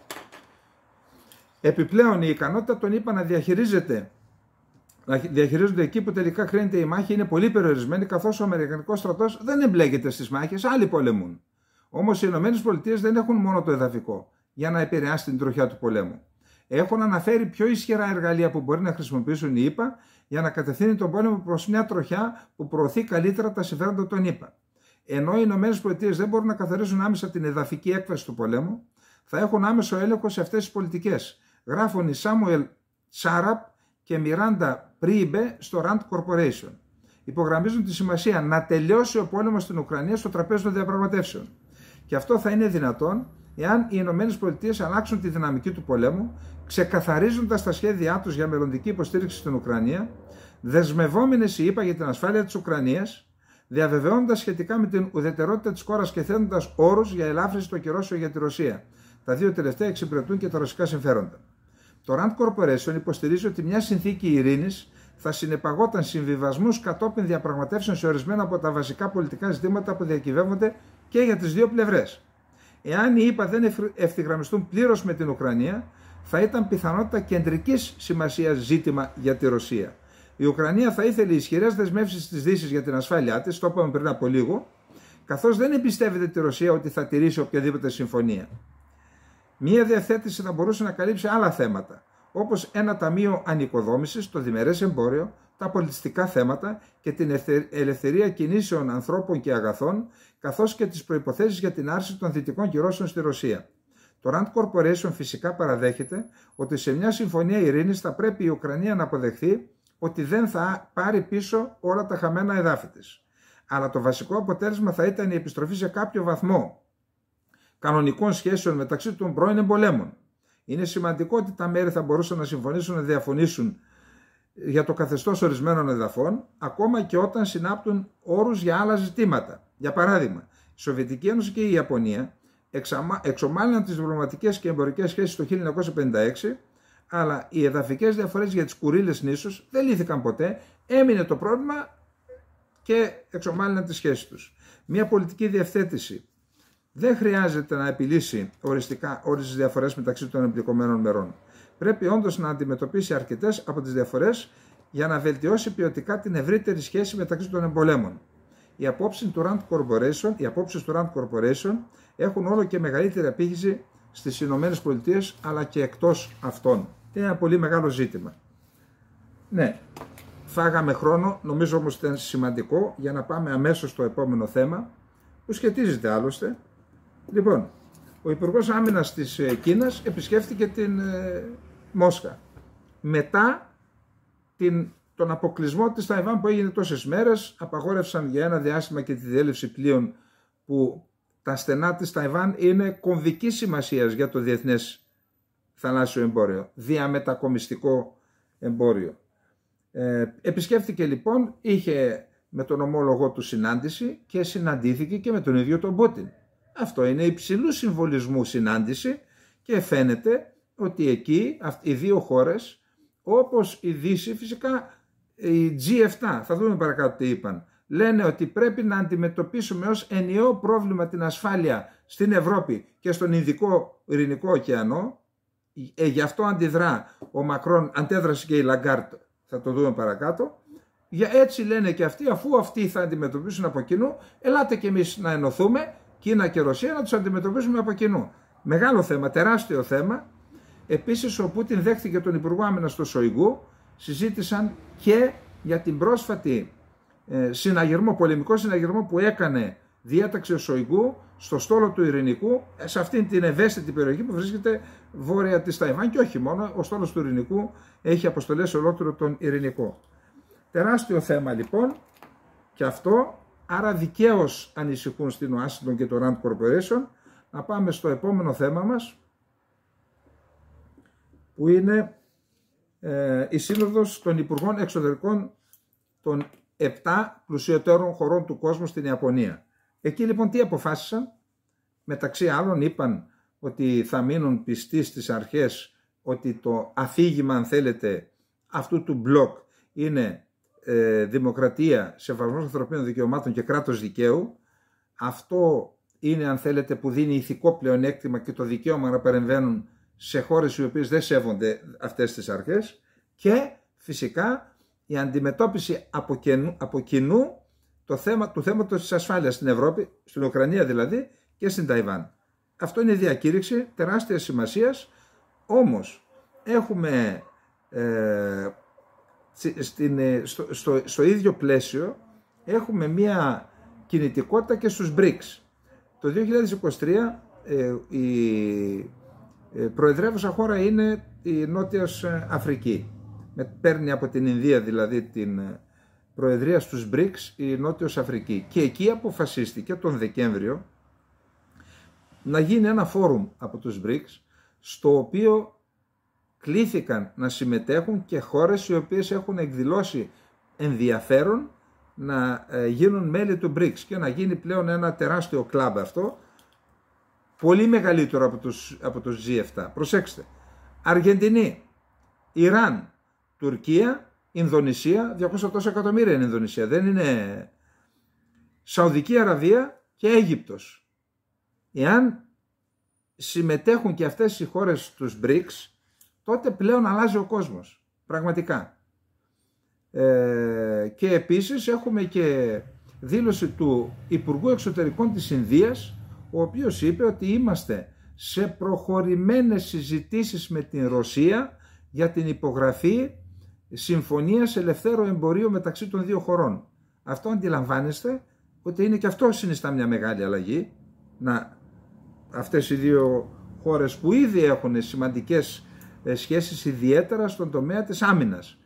Επιπλέον η ικανότητα τον είπα να διαχειρίζεται να διαχειρίζονται εκεί που τελικά κρίνεται η μάχη είναι πολύ περιορισμένη, καθώς ο Αμερικανικός στρατός δεν εμπλέκεται στις μάχες, άλλοι πολεμούν. Όμως οι ΗΠΑ δεν έχουν μόνο το εδαφικό για να επηρεάσει την τροχιά του πολέμου. Έχουν αναφέρει πιο ισχυρά εργαλεία που μπορεί να χρησιμοποιήσουν οι ΗΠΑ για να κατευθύνει τον πόλεμο προς μια τροχιά που προωθεί καλύτερα τα συμφέροντα των ΗΠΑ. Ενώ οι ΗΠΑ δεν μπορούν να καθορίζουν άμεσα την εδαφική έκφραση του πολέμου, θα έχουν άμεσο έλεγχο σε αυτές τις πολιτικές. Γράφουν οι Σάμουελ Τσάραπ και Μιράντα Πρίμπε στο Rand Corporation. Υπογραμμίζουν τη σημασία να τελειώσει ο πόλεμος στην Ουκρανία στο τραπέζι των διαπραγματεύσεων. Και αυτό θα είναι δυνατόν εάν οι Πολιτείες αλλάξουν τη δυναμική του πολέμου, ξεκαθαρίζοντας τα σχέδιά τους για μελλοντική υποστήριξη στην Ουκρανία, δεσμευόμενες οι ΥΠΑ ΕΕ, για την ασφάλεια της Ουκρανίας, διαβεβαιώνοντας σχετικά με την ουδετερότητα της χώρας και θέτοντας όρους για ελάφρυνση των κυρώσεων για τη Ρωσία. Τα δύο τελευταία εξυπηρετούν και τα ρωσικά συμφέροντα. Το Rand Corporation υποστηρίζει ότι μια συνθήκη ειρήνης θα συνεπαγόταν συμβιβασμούς κατόπιν διαπραγματεύσεων σε ορισμένα από τα βασικά πολιτικά ζητήματα που διακυβεύονται και για τις δύο πλευρές. Εάν οι ΗΠΑ δεν ευθυγραμμιστούν πλήρως με την Ουκρανία, θα ήταν πιθανότητα κεντρικής σημασίας ζήτημα για τη Ρωσία. Η Ουκρανία θα ήθελε ισχυρές δεσμεύσεις της Δύσης για την ασφάλειά της, το είπαμε πριν από λίγο, καθώς δεν εμπιστεύεται τη Ρωσία ότι θα τηρήσει οποιαδήποτε συμφωνία. Μία διαθέτηση θα μπορούσε να καλύψει άλλα θέματα, όπως ένα ταμείο ανοικοδόμησης, το διμερές εμπόριο, τα πολιτιστικά θέματα και την ελευθερία κινήσεων ανθρώπων και αγαθών καθώς και τις προποθέσει για την άρση των δυτικών κυρώσεων στη Ρωσία. Το Rand Corporation φυσικά παραδέχεται ότι σε μια συμφωνία ειρήνης θα πρέπει η Ουκρανία να αποδεχθεί ότι δεν θα πάρει πίσω όλα τα χαμένα εδάφη της. Αλλά το βασικό αποτέλεσμα θα ήταν η επιστροφή σε κάποιο βαθμό κανονικών σχέσεων μεταξύ των πρώην εμπολέμων. Είναι σημαντικό ότι τα μέρη θα μπορούσαν να συμφωνήσουν να διαφωνήσουν για το καθεστώς ορισμένων εδαφών, ακόμα και όταν συνάπτουν όρους για άλλα ζητήματα. Για παράδειγμα, η Σοβιετική Ένωση και η Ιαπωνία εξομάλυναν τις διπλωματικές και εμπορικές σχέσεις το 1956, αλλά οι εδαφικές διαφορές για τις κουρίλες νήσους δεν λύθηκαν ποτέ, έμεινε το πρόβλημα και εξομάλυναν τις σχέσεις τους. Μια πολιτική διευθέτηση δεν χρειάζεται να επιλύσει οριστικά όλες τις διαφορές μεταξύ των εμπλεκομένων μερών. Πρέπει όντως να αντιμετωπίσει αρκετές από τις διαφορές για να βελτιώσει ποιοτικά την ευρύτερη σχέση μεταξύ των εμπολέμων οι απόψεις του Rand Corporation, οι απόψεις του Rand Corporation έχουν όλο και μεγαλύτερη απήχηση στις Ηνωμένες Πολιτείες αλλά και εκτός αυτών. Είναι ένα πολύ μεγάλο ζήτημα. Ναι, φάγαμε χρόνο, νομίζω όμως ήταν σημαντικό για να πάμε αμέσως στο επόμενο θέμα που σχετίζεται άλλωστε. Λοιπόν, ο Υπουργός Άμυνας της ε, Κίνας επισκέφθηκε την ε, Μόσχα. Μετά την τον αποκλεισμό της Ταϊβάν που έγινε τόσες μέρες, απαγόρευσαν για ένα διάστημα και τη διέλευση πλοίων που τα στενά της Ταϊβάν είναι κομβικής σημασίας για το διεθνές θαλάσσιο εμπόριο, διαμετακομιστικό εμπόριο. Ε, επισκέφθηκε λοιπόν, είχε με τον ομόλογο του συνάντηση και συναντήθηκε και με τον ίδιο τον Πούτιν. Αυτό είναι υψηλού συμβολισμού συνάντηση και φαίνεται ότι εκεί οι δύο χώρες όπως η Δύση φυσικά οι ε, G7, θα δούμε παρακάτω τι είπαν, λένε ότι πρέπει να αντιμετωπίσουμε ως ενιαίο πρόβλημα την ασφάλεια στην Ευρώπη και στον Ινδικό Ειρηνικό Ωκεανό. Ε, γι' αυτό αντιδρά ο Μακρόν, αντέδρασε και η Λαγκάρτ, θα το δούμε παρακάτω. Για έτσι λένε και αυτοί, αφού αυτοί θα αντιμετωπίσουν από κοινού, ελάτε και εμείς να ενωθούμε, Κίνα και Ρωσία, να τους αντιμετωπίσουμε από κοινού. Μεγάλο θέμα, τεράστιο θέμα. Επίσης ο Πούτιν δέχτηκε τον Υπουργό Άμυνας στο Σοϊγού, συζήτησαν και για την πρόσφατη ε, συναγερμό, πολεμικό συναγερμό που έκανε διάταξη ο Σοϊγκού στο στόλο του Ειρηνικού, ε, σε αυτήν την ευαίσθητη περιοχή που βρίσκεται βόρεια της Ταϊβάν και όχι μόνο, ο στόλος του Ειρηνικού έχει αποστολές ολόκληρο τον Ειρηνικό. Τεράστιο θέμα λοιπόν και αυτό, άρα δικαίως ανησυχούν στην Ουάσιντον και το Rand Corporation. Να πάμε στο επόμενο θέμα μας που είναι ε, η Σύνοδος των Υπουργών Εξωτερικών των 7 πλουσιότερων χωρών του κόσμου στην Ιαπωνία. Εκεί λοιπόν τι αποφάσισαν. Μεταξύ άλλων είπαν ότι θα μείνουν πιστοί στις αρχές ότι το αφήγημα αν θέλετε αυτού του μπλοκ είναι ε, δημοκρατία, σεβασμός ανθρωπίνων δικαιωμάτων και κράτος δικαίου. Αυτό είναι αν θέλετε που δίνει ηθικό πλεονέκτημα και το δικαίωμα να παρεμβαίνουν σε χώρες οι οποίες δεν σέβονται αυτές τις αρχές και φυσικά η αντιμετώπιση από κοινού, από κοινού το θέμα, του θέματος της ασφάλειας στην Ευρώπη, στην Ουκρανία δηλαδή και στην Ταϊβάν. Αυτό είναι η διακήρυξη τεράστιας σημασίας, όμως έχουμε ε, στην, ε, στο, στο, στο ίδιο πλαίσιο έχουμε μία κινητικότητα και στους BRICS. Το 2023 ε, η ε, προεδρεύουσα χώρα είναι η Νότια ε, Αφρική. Παίρνει από την Ινδία δηλαδή την ε, προεδρία στους BRICS η Νότιος Αφρική. Και εκεί αποφασίστηκε τον Δεκέμβριο να γίνει ένα φόρουμ από τους BRICS στο οποίο κλήθηκαν να συμμετέχουν και χώρες οι οποίες έχουν εκδηλώσει ενδιαφέρον να γίνουν μέλη του BRICS και να γίνει πλέον ένα τεράστιο κλαμπ αυτό Πολύ μεγαλύτερο από τους από G7. Προσέξτε. Αργεντινή, Ιράν, Τουρκία, Ινδονησία, 200 εκατομμύρια είναι Ινδονησία, δεν είναι Σαουδική Αραβία και Αίγυπτος. Εάν συμμετέχουν και αυτές οι χώρες τους BRICS, τότε πλέον αλλάζει ο κόσμος, πραγματικά. Ε, και επίσης έχουμε και δήλωση του Υπουργού Εξωτερικών της Ινδίας, ο οποίος είπε ότι είμαστε σε προχωρημένες συζητήσεις με την Ρωσία για την υπογραφή συμφωνίας ελευθέρου εμπορίου μεταξύ των δύο χωρών. Αυτό αντιλαμβάνεστε ότι είναι και αυτό συνιστά μια μεγάλη αλλαγή, να αυτές οι δύο χώρες που ήδη έχουν σημαντικές ε, σχέσεις ιδιαίτερα στον τομέα της άμυνας.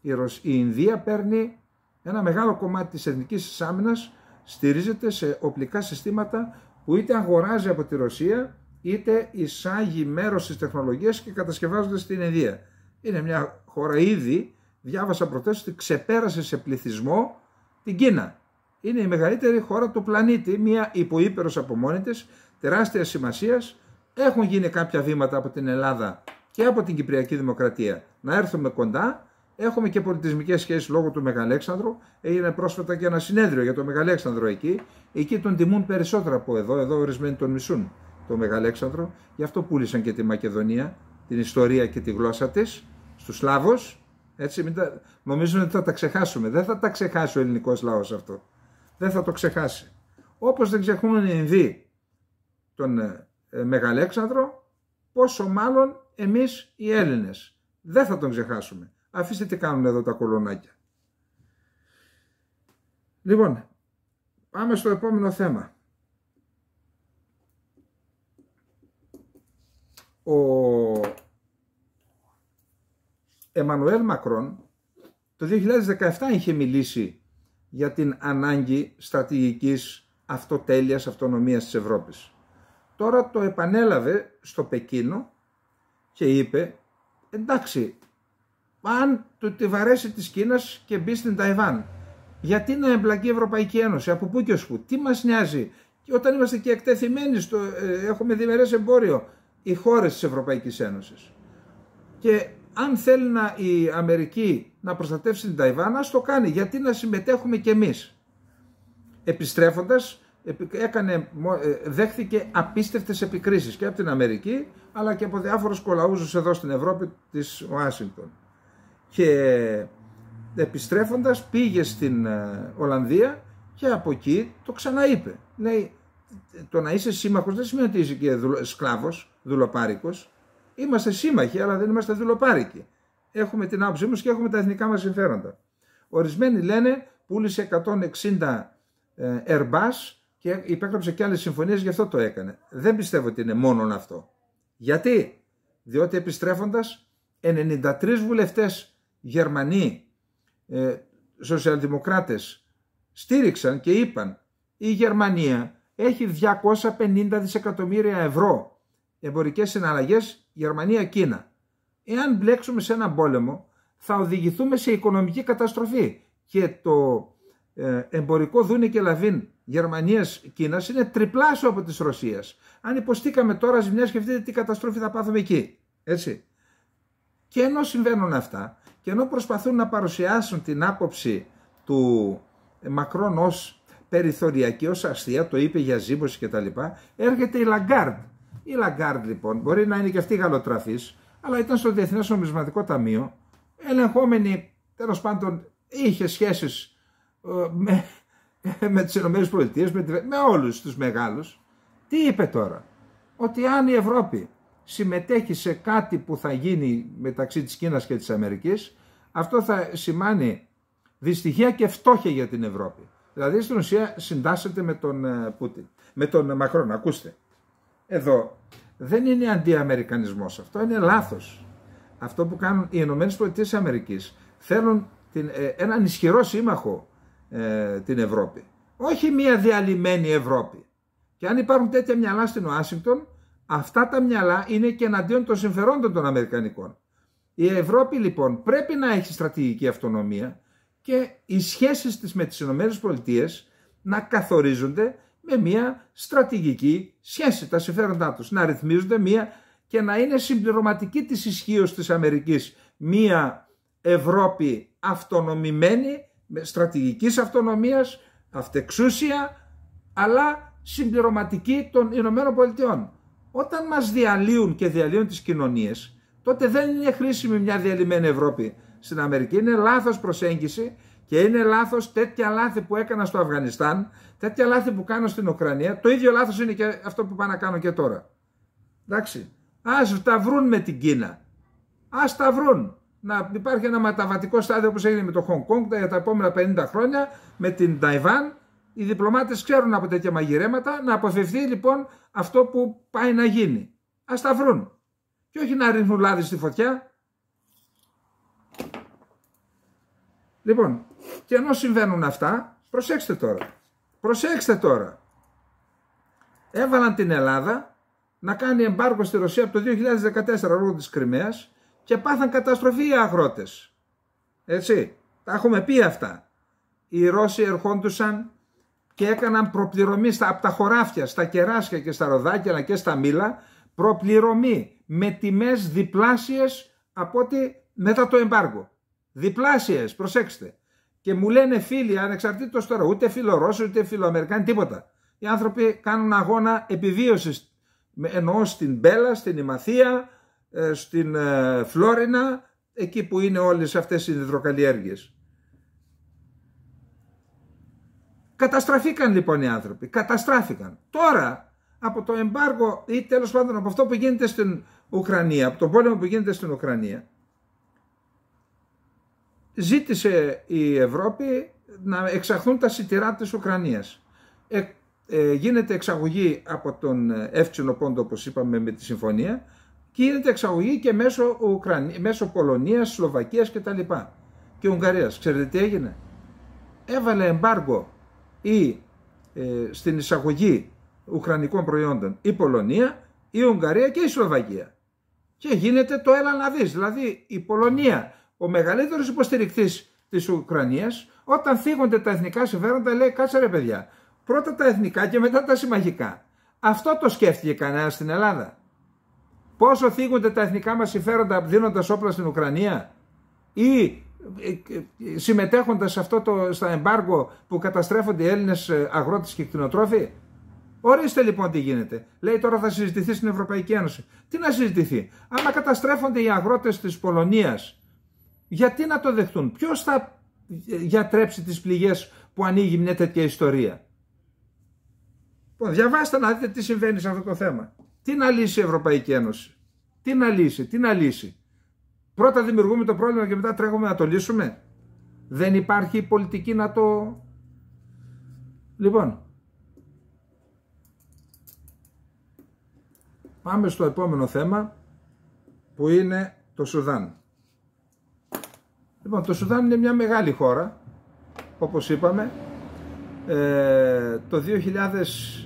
Η, η Ινδία παίρνει ένα μεγάλο κομμάτι της εθνικής άμυνας στηρίζεται σε οπλικά συστήματα που είτε αγοράζει από τη Ρωσία είτε εισάγει μέρος της τεχνολογίας και κατασκευάζονται στην Ινδία. Είναι μια χώρα ήδη, διάβασα προτές ότι ξεπέρασε σε πληθυσμό την Κίνα. Είναι η μεγαλύτερη χώρα του πλανήτη, μια υποήπερος από μόνη της, τεράστιας σημασίας. Έχουν γίνει κάποια βήματα από την Ελλάδα και από την Κυπριακή Δημοκρατία να έρθουμε κοντά Έχουμε και πολιτισμικές σχέσεις λόγω του Μεγαλέξανδρου. Έγινε πρόσφατα και ένα συνέδριο για το Μεγαλέξανδρο εκεί. Εκεί τον τιμούν περισσότερα από εδώ. Εδώ ορισμένοι τον μισούν το Μεγαλέξανδρο. Γι' αυτό πούλησαν και τη Μακεδονία, την ιστορία και τη γλώσσα της στους Σλάβους. Έτσι, τα... νομίζουν ότι θα τα ξεχάσουμε. Δεν θα τα ξεχάσει ο ελληνικός λαός αυτό. Δεν θα το ξεχάσει. Όπως δεν ξεχνούν οι Ινδοί τον ε, ε, Μεγαλέξανδρο, πόσο μάλλον εμείς οι Έλληνες. Δεν θα τον ξεχάσουμε. Αφήστε τι κάνουν εδώ τα κολονάκια. Λοιπόν, πάμε στο επόμενο θέμα. Ο Εμμανουέλ Μακρόν το 2017 είχε μιλήσει για την ανάγκη στρατηγικής αυτοτέλειας αυτονομίας της Ευρώπης. Τώρα το επανέλαβε στο Πεκίνο και είπε εντάξει αν του τη βαρέσει της Κίνας και μπει στην Ταϊβάν. Γιατί να εμπλακεί η Ευρωπαϊκή Ένωση, από πού και ως πού, τι μας νοιάζει. όταν είμαστε και εκτεθειμένοι, στο, ε, έχουμε διμερές εμπόριο, οι χώρες της Ευρωπαϊκής Ένωσης. Και αν θέλει να, η Αμερική να προστατεύσει την Ταϊβάν, ας το κάνει, γιατί να συμμετέχουμε κι εμείς. Επιστρέφοντας, έκανε, ε, δέχθηκε απίστευτες επικρίσεις και από την Αμερική αλλά και από διάφορους κολαούζους εδώ στην Ευρώπη της Ουάσιγκτον και επιστρέφοντας πήγε στην ε, Ολλανδία και από εκεί το ξαναείπε. Λέει, το να είσαι σύμμαχος δεν σημαίνει ότι είσαι και σκλάβος, δουλοπάρικος. Είμαστε σύμμαχοι, αλλά δεν είμαστε δουλοπάρικοι. Έχουμε την άποψή μας και έχουμε τα εθνικά μας συμφέροντα. Ορισμένοι λένε πούλησε 160 ερμπάς ε, και υπέγραψε και άλλες συμφωνίες, γι' αυτό το έκανε. Δεν πιστεύω ότι είναι μόνον αυτό. Γιατί, διότι επιστρέφοντας 93 βουλευτές Γερμανοί ε, σοσιαλδημοκράτες στήριξαν και είπαν η Γερμανία έχει 250 δισεκατομμύρια ευρώ εμπορικές συναλλαγές Γερμανία-Κίνα. Εάν μπλέξουμε σε έναν πόλεμο θα οδηγηθούμε σε οικονομική καταστροφή και το ε, εμπορικό δούνε και λαβίν Γερμανίας-Κίνας είναι τριπλάσιο από της Ρωσίας. Αν υποστήκαμε τώρα ζημιάς σκεφτείτε τι καταστροφή θα πάθουμε εκεί. Έτσι. Και ενώ συμβαίνουν αυτά και ενώ προσπαθούν να παρουσιάσουν την άποψη του Μακρόν ως περιθωριακή, ως αστεία, το είπε για ζήμωση κτλ. Έρχεται η Λαγκάρντ. Η Λαγκάρντ λοιπόν μπορεί να είναι και αυτή γαλοτραφής, αλλά ήταν στο Διεθνές Νομισματικό Ταμείο, ελεγχόμενη, τέλος πάντων είχε σχέσεις ε, με, (laughs) με τις ΗΠΑ, με, με όλους τους μεγάλους. Τι είπε τώρα, ότι αν η Ευρώπη συμμετέχει σε κάτι που θα γίνει μεταξύ της Κίνας και της Αμερικής, αυτό θα σημάνει δυστυχία και φτώχεια για την Ευρώπη. Δηλαδή στην ουσία συντάσσεται με τον ε, Πούτιν, με τον Μακρόν, ακούστε. Εδώ δεν είναι αντιαμερικανισμός αυτό, είναι λάθος. Αυτό που κάνουν οι ΗΠΑ Αμερικής θέλουν την, ε, έναν ισχυρό σύμμαχο ε, την Ευρώπη. Όχι μια διαλυμένη Ευρώπη. Και αν υπάρχουν τέτοια μυαλά στην Ουάσιγκτον, Αυτά τα μυαλά είναι και εναντίον των συμφερόντων των Αμερικανικών. Η Ευρώπη λοιπόν πρέπει να έχει στρατηγική αυτονομία και οι σχέσεις της με τις ΗΠΑ να καθορίζονται με μια στρατηγική σχέση, τα συμφέροντά τους, να ρυθμίζονται μια και να είναι συμπληρωματική της ισχύως της Αμερικής μια Ευρώπη αυτονομημένη, στρατηγικής αυτονομίας, αυτεξούσια, αλλά συμπληρωματική των Ηνωμένων Πολιτειών. Όταν μας διαλύουν και διαλύουν τις κοινωνίες, τότε δεν είναι χρήσιμη μια διαλυμένη Ευρώπη στην Αμερική. Είναι λάθος προσέγγιση και είναι λάθος τέτοια λάθη που έκανα στο Αφγανιστάν, τέτοια λάθη που κάνω στην Ουκρανία. Το ίδιο λάθος είναι και αυτό που πάω να κάνω και τώρα. Εντάξει. Ας τα βρουν με την Κίνα. Ας τα βρουν. Να υπάρχει ένα μεταβατικό στάδιο όπως έγινε με το Χονγκ Κόνγκ για τα επόμενα 50 χρόνια, με την Ταϊβάν, οι διπλωμάτες ξέρουν από τέτοια μαγειρέματα, να αποφευθεί λοιπόν αυτό που πάει να γίνει. Ας τα βρουν. Και όχι να ρίχνουν λάδι στη φωτιά. Λοιπόν, και ενώ συμβαίνουν αυτά, προσέξτε τώρα. Προσέξτε τώρα. Έβαλαν την Ελλάδα να κάνει εμπάρκο στη Ρωσία από το 2014 λόγω της Κρυμαίας και πάθαν καταστροφή οι αγρότες. Έτσι, τα έχουμε πει αυτά. Οι Ρώσοι ερχόντουσαν και έκαναν προπληρωμή στα, από τα χωράφια, στα κεράσια και στα ροδάκια και στα μήλα, προπληρωμή με τιμές διπλάσιες από ό,τι μετά το εμπάργο. Διπλάσιες, προσέξτε. Και μου λένε φίλοι, ανεξαρτήτως τώρα, ούτε φιλορώσοι, ούτε φιλοαμερικάνοι, τίποτα. Οι άνθρωποι κάνουν αγώνα επιβίωσης, εννοώ στην Μπέλα, στην Ημαθία, ε, στην ε, Φλόρινα, εκεί που είναι όλες αυτές οι υδροκαλλιέργειες. Καταστραφήκαν λοιπόν οι άνθρωποι, καταστράφηκαν. Τώρα από το εμπάργο ή τέλος πάντων από αυτό που γίνεται στην Ουκρανία, από τον πόλεμο που γίνεται στην Ουκρανία, ζήτησε η Ευρώπη να εξαχθούν τα σιτηρά της Ουκρανίας. Ε, ε, γίνεται εξαγωγή από τον Εύξηνο Πόντο όπως είπαμε με τη συμφωνία και γίνεται εξαγωγή και μέσω, Ουκρανία, μέσω Πολωνίας, Σλοβακίας λοιπά Και Ουγγαρίας. Ξέρετε τι έγινε. Έβαλε εμπάργο ή ε, στην εισαγωγή ουκρανικών προϊόντων η Πολωνία, η Ουγγαρία και η Σλοβακία. Και γίνεται το έλα να δεις. Δηλαδή η Πολωνία, ο μεγαλύτερος υποστηρικτής της Ουκρανίας, όταν θίγονται τα εθνικά συμφέροντα λέει κάτσε ρε παιδιά, πρώτα τα εθνικά και μετά τα συμμαχικά. Αυτό το σκέφτηκε κανένας στην Ελλάδα. Πόσο θίγονται τα εθνικά μας συμφέροντα δίνοντας όπλα στην Ουκρανία ή ε, ε, συμμετέχοντας σε αυτό το, στα εμπάργο που καταστρέφονται οι Έλληνες ε, αγρότες και κτηνοτρόφοι. Ορίστε λοιπόν τι γίνεται. Λέει τώρα θα συζητηθεί στην Ευρωπαϊκή Ένωση. Τι να συζητηθεί. Άμα καταστρέφονται οι αγρότες της Πολωνίας, γιατί να το δεχτούν. Ποιος θα γιατρέψει τις πληγές που ανοίγει μια τέτοια ιστορία. Λοιπόν, διαβάστε να δείτε τι συμβαίνει σε αυτό το θέμα. Τι να λύσει η Ευρωπαϊκή Ένωση. Τι να λύσει, τι να λύσει. Πρώτα δημιουργούμε το πρόβλημα και μετά τρέχουμε να το λύσουμε. Δεν υπάρχει πολιτική να το... Λοιπόν, πάμε στο επόμενο θέμα που είναι το Σουδάν. Λοιπόν, το Σουδάν είναι μια μεγάλη χώρα, όπως είπαμε. Ε, το 2000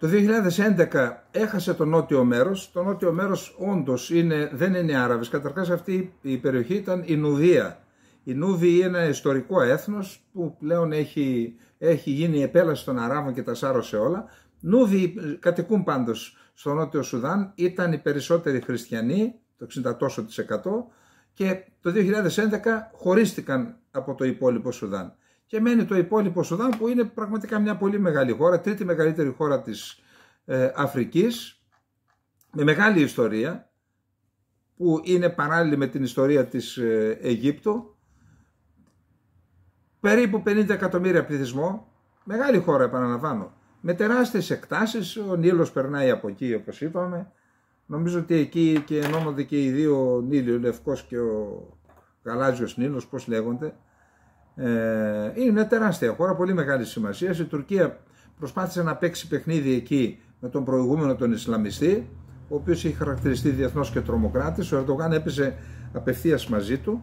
Το 2011 έχασε το νότιο μέρος. Το νότιο μέρος όντως είναι, δεν είναι Άραβες. Καταρχάς αυτή η περιοχή ήταν η Νουδία. Η Νούβη είναι ένα ιστορικό έθνος που πλέον έχει, έχει γίνει η επέλαση των Αράβων και τα σάρωσε όλα. Νούβοι κατοικούν πάντως στο νότιο Σουδάν, ήταν οι περισσότεροι χριστιανοί, το 60 και το 2011 χωρίστηκαν από το υπόλοιπο Σουδάν και μένει το υπόλοιπο Σουδάν που είναι πραγματικά μια πολύ μεγάλη χώρα, τρίτη μεγαλύτερη χώρα της ε, Αφρικής, με μεγάλη ιστορία, που είναι παράλληλη με την ιστορία της ε, Αιγύπτου, περίπου 50 εκατομμύρια πληθυσμό, μεγάλη χώρα επαναλαμβάνω, με τεράστιες εκτάσεις, ο Νείλος περνάει από εκεί όπως είπαμε, νομίζω ότι εκεί και ενώνονται και οι δύο Νείλοι, ο Λευκός και ο Γαλάζιος Νείλος, πώς λέγονται, ε, είναι μια τεράστια χώρα, πολύ μεγάλη σημασία. Η Τουρκία προσπάθησε να παίξει παιχνίδι εκεί με τον προηγούμενο τον Ισλαμιστή, ο οποίος είχε χαρακτηριστεί διεθνώς και τρομοκράτης. Ο Ερντογάν έπεσε απευθείας μαζί του.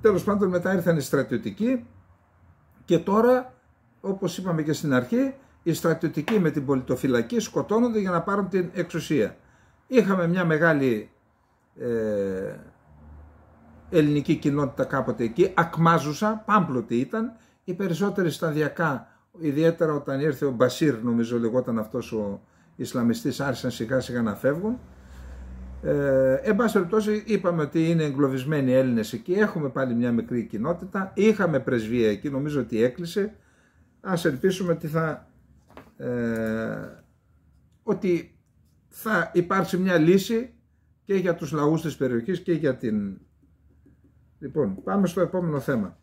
Τέλος πάντων, μετά ήρθαν οι στρατιωτικοί και τώρα, όπως είπαμε και στην αρχή, οι στρατιωτικοί με την πολιτοφυλακή σκοτώνονται για να πάρουν την εξουσία. Είχαμε μια μεγάλη ε, ελληνική κοινότητα κάποτε εκεί, ακμάζουσα, πάμπλωτη ήταν, οι περισσότεροι σταδιακά, ιδιαίτερα όταν ήρθε ο Μπασίρ, νομίζω λεγόταν αυτός ο Ισλαμιστής, άρχισαν σιγά σιγά να φεύγουν. Ε, εν πάση περιπτώσει είπαμε ότι είναι εγκλωβισμένοι Έλληνες εκεί, έχουμε πάλι μια μικρή κοινότητα, είχαμε πρεσβεία εκεί, νομίζω ότι έκλεισε, ας ελπίσουμε ότι θα, ε, ότι θα υπάρξει μια λύση και για τους λαούς της περιοχής και για την Λοιπόν, πάμε στο επόμενο θέμα.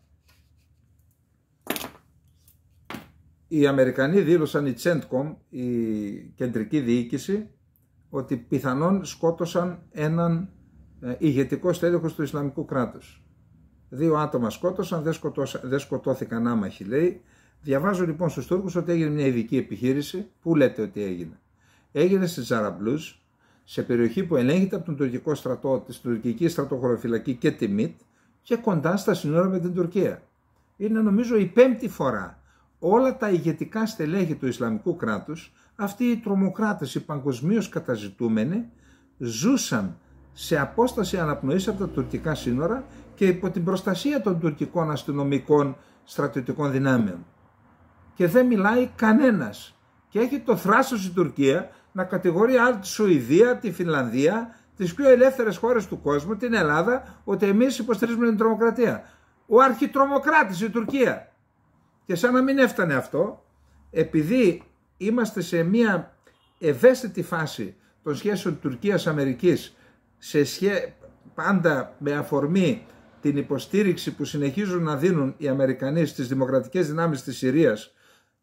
Οι Αμερικανοί δήλωσαν η Τσέντκομ, η κεντρική διοίκηση, ότι πιθανόν σκότωσαν έναν ε, ηγετικό στέλεχος του Ισλαμικού κράτους. Δύο άτομα σκότωσαν, δεν, δεν σκοτώθηκαν άμαχοι λέει. Διαβάζω λοιπόν στους Τούρκους ότι έγινε μια ειδική επιχείρηση. Πού λέτε ότι έγινε. Έγινε στη Ζαραμπλούς, σε περιοχή που ελέγχεται από τον τουρκικό στρατό, της τουρκικής στρατοχωροφυλακή και τη ΜΙΤ, και κοντά στα σύνορα με την Τουρκία. Είναι νομίζω η πέμπτη φορά όλα τα ηγετικά στελέχη του Ισλαμικού κράτους, αυτοί οι τρομοκράτες, οι παγκοσμίως καταζητούμενοι, ζούσαν σε απόσταση αναπνοής από τα τουρκικά σύνορα και υπό την προστασία των τουρκικών αστυνομικών στρατιωτικών δυνάμεων. Και δεν μιλάει κανένας. Και έχει το θράσος η Τουρκία να κατηγορεί άλλη τη Σουηδία, τη Φινλανδία, τις πιο ελεύθερες χώρες του κόσμου, την Ελλάδα, ότι εμείς υποστηρίζουμε την τρομοκρατία. Ο αρχιτρομοκράτης η Τουρκία. Και σαν να μην έφτανε αυτό, επειδή είμαστε σε μια ευαίσθητη φάση των σχέσεων Τουρκίας-Αμερικής, σε σχέ... πάντα με αφορμή την υποστήριξη που συνεχίζουν να δίνουν οι Αμερικανοί στις δημοκρατικές δυνάμεις της Συρίας,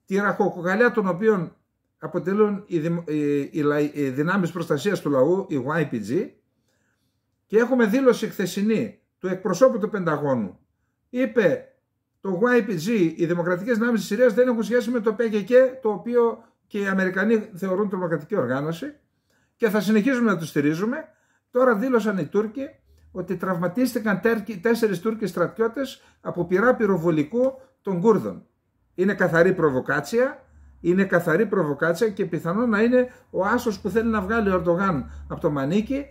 τη ραχοκοκαλιά των οποίων αποτελούν οι, ε, οι, οι, ε, δυνάμεις προστασίας του λαού, η YPG, και έχουμε δήλωση χθεσινή του εκπροσώπου του Πενταγώνου. Είπε το YPG, οι δημοκρατικές δυνάμεις της Συρίας δεν έχουν σχέση με το PGK, το οποίο και οι Αμερικανοί θεωρούν τρομοκρατική οργάνωση και θα συνεχίζουμε να τους στηρίζουμε. Τώρα δήλωσαν οι Τούρκοι ότι τραυματίστηκαν τέσσερις Τούρκοι στρατιώτες από πυρά πυροβολικού των Κούρδων. Είναι καθαρή προβοκάτσια είναι καθαρή προβοκάτσια και πιθανό να είναι ο άσος που θέλει να βγάλει ο Ερντογάν από το μανίκι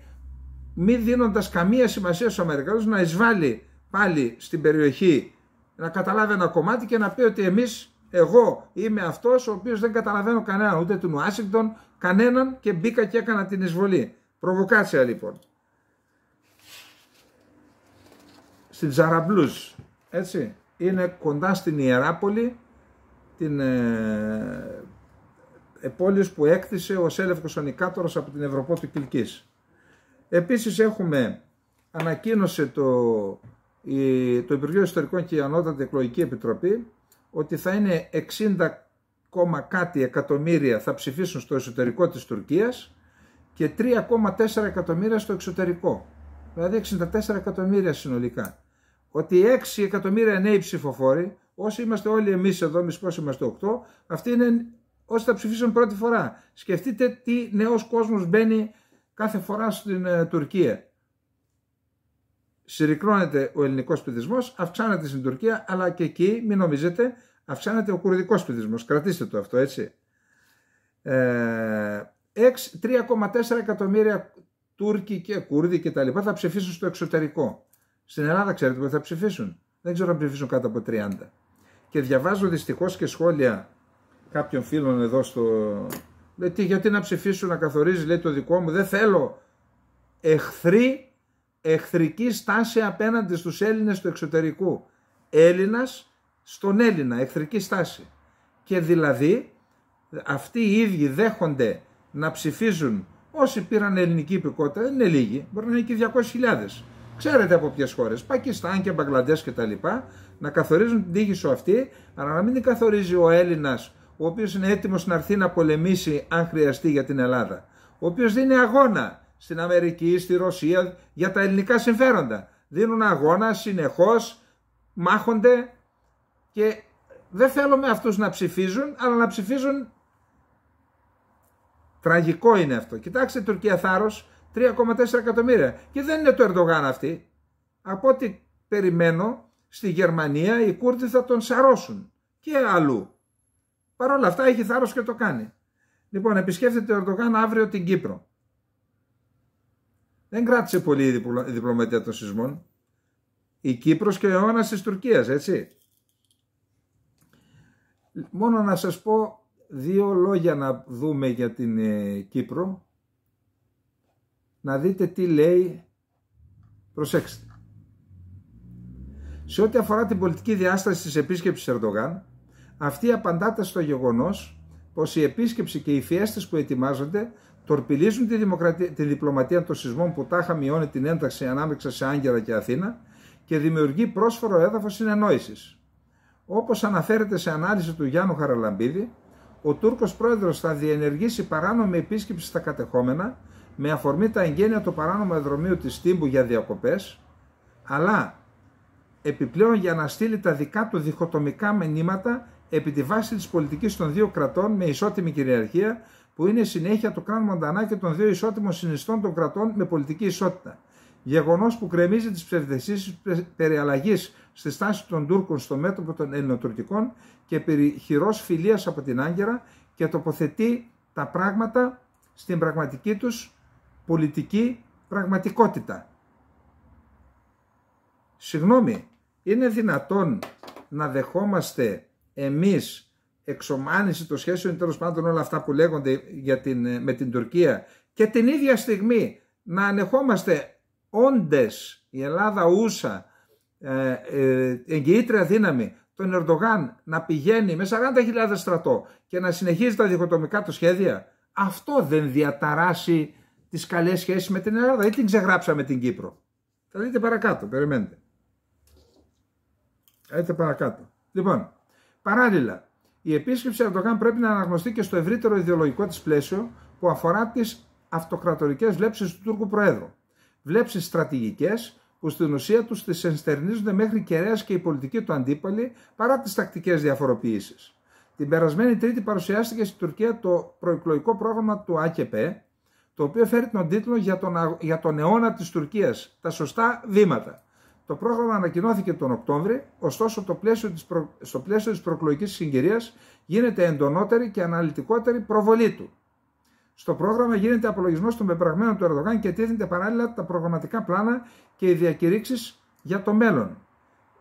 μη δίνοντας καμία σημασία στους Αμερικανούς να εισβάλλει πάλι στην περιοχή να καταλάβει ένα κομμάτι και να πει ότι εμείς, εγώ είμαι αυτός ο οποίος δεν καταλαβαίνω κανέναν, ούτε του Ουάσιγκτον, κανέναν και μπήκα και έκανα την εισβολή. Προβοκάτσια λοιπόν. Στην Τζαραμπλούς, έτσι, είναι κοντά στην Ιεράπολη, την ε, που έκτισε ο Σέλευκος Ανικάτορας από την Ευρωπαϊκή Κυλκής. Επίσης έχουμε, ανακοίνωσε το, το Υπουργείο Ιστορικών και η Ανώτατη Εκλογική Επιτροπή ότι θα είναι 60 κάτι εκατομμύρια θα ψηφίσουν στο εσωτερικό της Τουρκίας και 3,4 εκατομμύρια στο εξωτερικό. Δηλαδή 64 εκατομμύρια συνολικά. Ότι 6 εκατομμύρια νέοι ψηφοφόροι Όσοι είμαστε όλοι εμείς εδώ, εμείς πόσοι είμαστε 8, αυτοί είναι όσοι θα ψηφίσουν πρώτη φορά. Σκεφτείτε τι νέος κόσμος μπαίνει κάθε φορά στην ε, Τουρκία. Συρρικνώνεται ο ελληνικός πληθυσμός, αυξάνεται στην Τουρκία, αλλά και εκεί, μην νομίζετε, αυξάνεται ο κουρδικός πληθυσμός. Κρατήστε το αυτό, έτσι. 3,4 ε, εκατομμύρια Τούρκοι και Κούρδοι και τα λοιπά θα ψηφίσουν στο εξωτερικό. Στην Ελλάδα ξέρετε που θα ψηφίσουν. Δεν ξέρω αν ψηφίσουν κάτω από 30. Και διαβάζω δυστυχώς και σχόλια κάποιων φίλων εδώ στο. Λέει, γιατί να ψηφίσω να καθορίζεις, λέει το δικό μου, δεν θέλω. Εχθρή, εχθρική στάση απέναντι στους Έλληνες του εξωτερικού. Έλληνας στον Έλληνα, εχθρική στάση. Και δηλαδή αυτοί οι ίδιοι δέχονται να ψηφίζουν όσοι πήραν ελληνική υπηκότητα, δεν είναι λίγοι, μπορεί να είναι και 200.000 Ξέρετε από ποιες χώρες, Πακιστάν και Μπαγκλαντές λοιπά, Να καθορίζουν την τύχη σου αυτή, αλλά να μην την καθορίζει ο Έλληνας, ο οποίος είναι έτοιμος να έρθει να πολεμήσει αν χρειαστεί για την Ελλάδα. Ο οποίος δίνει αγώνα στην Αμερική, στη Ρωσία για τα ελληνικά συμφέροντα. Δίνουν αγώνα συνεχώς, μάχονται και δεν θέλουμε αυτούς να ψηφίζουν, αλλά να ψηφίζουν. Τραγικό είναι αυτό. Κοιτάξτε, Τουρκία Θάρρος, 3,4 εκατομμύρια. Και δεν είναι το Ερντογάν αυτή. Από ό,τι περιμένω, στη Γερμανία οι Κούρδοι θα τον σαρώσουν και αλλού. Παρ' όλα αυτά έχει θάρρος και το κάνει. Λοιπόν, επισκέφτεται ο Ερντογάν αύριο την Κύπρο. Δεν κράτησε πολύ η, διπλω... η διπλωματία των σεισμών. Η Κύπρος και ο αιώνας της Τουρκίας, έτσι. Μόνο να σας πω δύο λόγια να δούμε για την ε, Κύπρο να δείτε τι λέει. Προσέξτε. Σε ό,τι αφορά την πολιτική διάσταση της επίσκεψης Ερντογάν, αυτή απαντάται στο γεγονός πως η επίσκεψη και οι φιέστες που ετοιμάζονται τορπιλίζουν τη, δημοκρατία, τη διπλωματία των σεισμών που τάχα μειώνει την ένταξη ανάμεξα σε Άγκυρα και Αθήνα και δημιουργεί πρόσφορο έδαφος συνεννόησης. Όπως αναφέρεται σε ανάλυση του Γιάννου Χαραλαμπίδη, ο Τούρκος πρόεδρος θα διενεργήσει παράνομη επίσκεψη στα κατεχόμενα με αφορμή τα εγγένεια του παράνομου αεροδρομίου της Τύμπου για διακοπές, αλλά επιπλέον για να στείλει τα δικά του διχοτομικά μηνύματα επί τη βάση της πολιτικής των δύο κρατών με ισότιμη κυριαρχία, που είναι συνέχεια του κράνου Μοντανά και των δύο ισότιμων συνιστών των κρατών με πολιτική ισότητα. Γεγονός που κρεμίζει τις ψευδεσίε περί αλλαγής στη στάση των Τούρκων στο μέτωπο των Ελληνοτουρκικών και περί χειρός φιλίας από την Άγκυρα και τοποθετεί τα πράγματα στην πραγματική τους πολιτική πραγματικότητα. Συγγνώμη, είναι δυνατόν να δεχόμαστε εμείς εξομάνιση των σχέσεων τέλος πάντων όλα αυτά που λέγονται για την, ε, με την Τουρκία και την ίδια στιγμή να ανεχόμαστε όντες η Ελλάδα ούσα ε, ε εγγυήτρια δύναμη τον Ερντογάν να πηγαίνει με 40.000 στρατό και να συνεχίζει τα διχοτομικά του σχέδια αυτό δεν διαταράσει τις καλές σχέσεις με την Ελλάδα ή την ξεγράψαμε την Κύπρο. Θα δείτε παρακάτω, περιμένετε. Θα δείτε παρακάτω. Λοιπόν, παράλληλα, η επίσκεψη Ερντογάν πρέπει να αναγνωστεί και στο ευρύτερο ιδεολογικό της πλαίσιο που αφορά τις αυτοκρατορικές βλέψεις του Τούρκου Προέδρου. Βλέψεις στρατηγικές που στην ουσία τους τις ενστερνίζονται μέχρι κεραίας και η πολιτική του αντίπαλη παρά τις τακτικές διαφοροποιήσεις. Την περασμένη Τρίτη παρουσιάστηκε στην Τουρκία το προεκλογικό πρόγραμμα του ΑΚΕΠΕ, το οποίο φέρει τον τίτλο για τον, για τον αιώνα της Τουρκίας, τα σωστά βήματα. Το πρόγραμμα ανακοινώθηκε τον Οκτώβρη, ωστόσο το πλαίσιο της προ... στο πλαίσιο της προκλογικής συγκυρίας γίνεται εντονότερη και αναλυτικότερη προβολή του. Στο πρόγραμμα γίνεται απολογισμός των πεπραγμένων του Ερδογάν και τίθενται παράλληλα τα προγραμματικά πλάνα και οι διακηρύξεις για το μέλλον.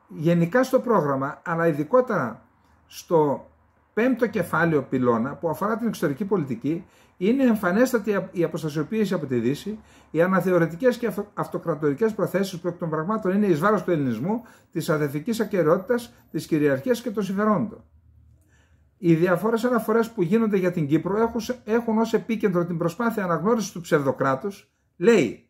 Γενικά στο πρόγραμμα, αλλά ειδικότερα στο πέμπτο κεφάλαιο πυλώνα που αφορά την εξωτερική πολιτική, είναι εμφανέστατη η αποστασιοποίηση από τη Δύση, οι αναθεωρητικές και αυτοκρατορικές προθέσεις που εκ των πραγμάτων είναι εις βάρος του ελληνισμού, της αδερφική ακαιρεότητας, της κυριαρχίας και των συμφερόντων. Οι διαφόρε αναφορές που γίνονται για την Κύπρο έχουν, έχουν ως επίκεντρο την προσπάθεια αναγνώρισης του ψευδοκράτους, λέει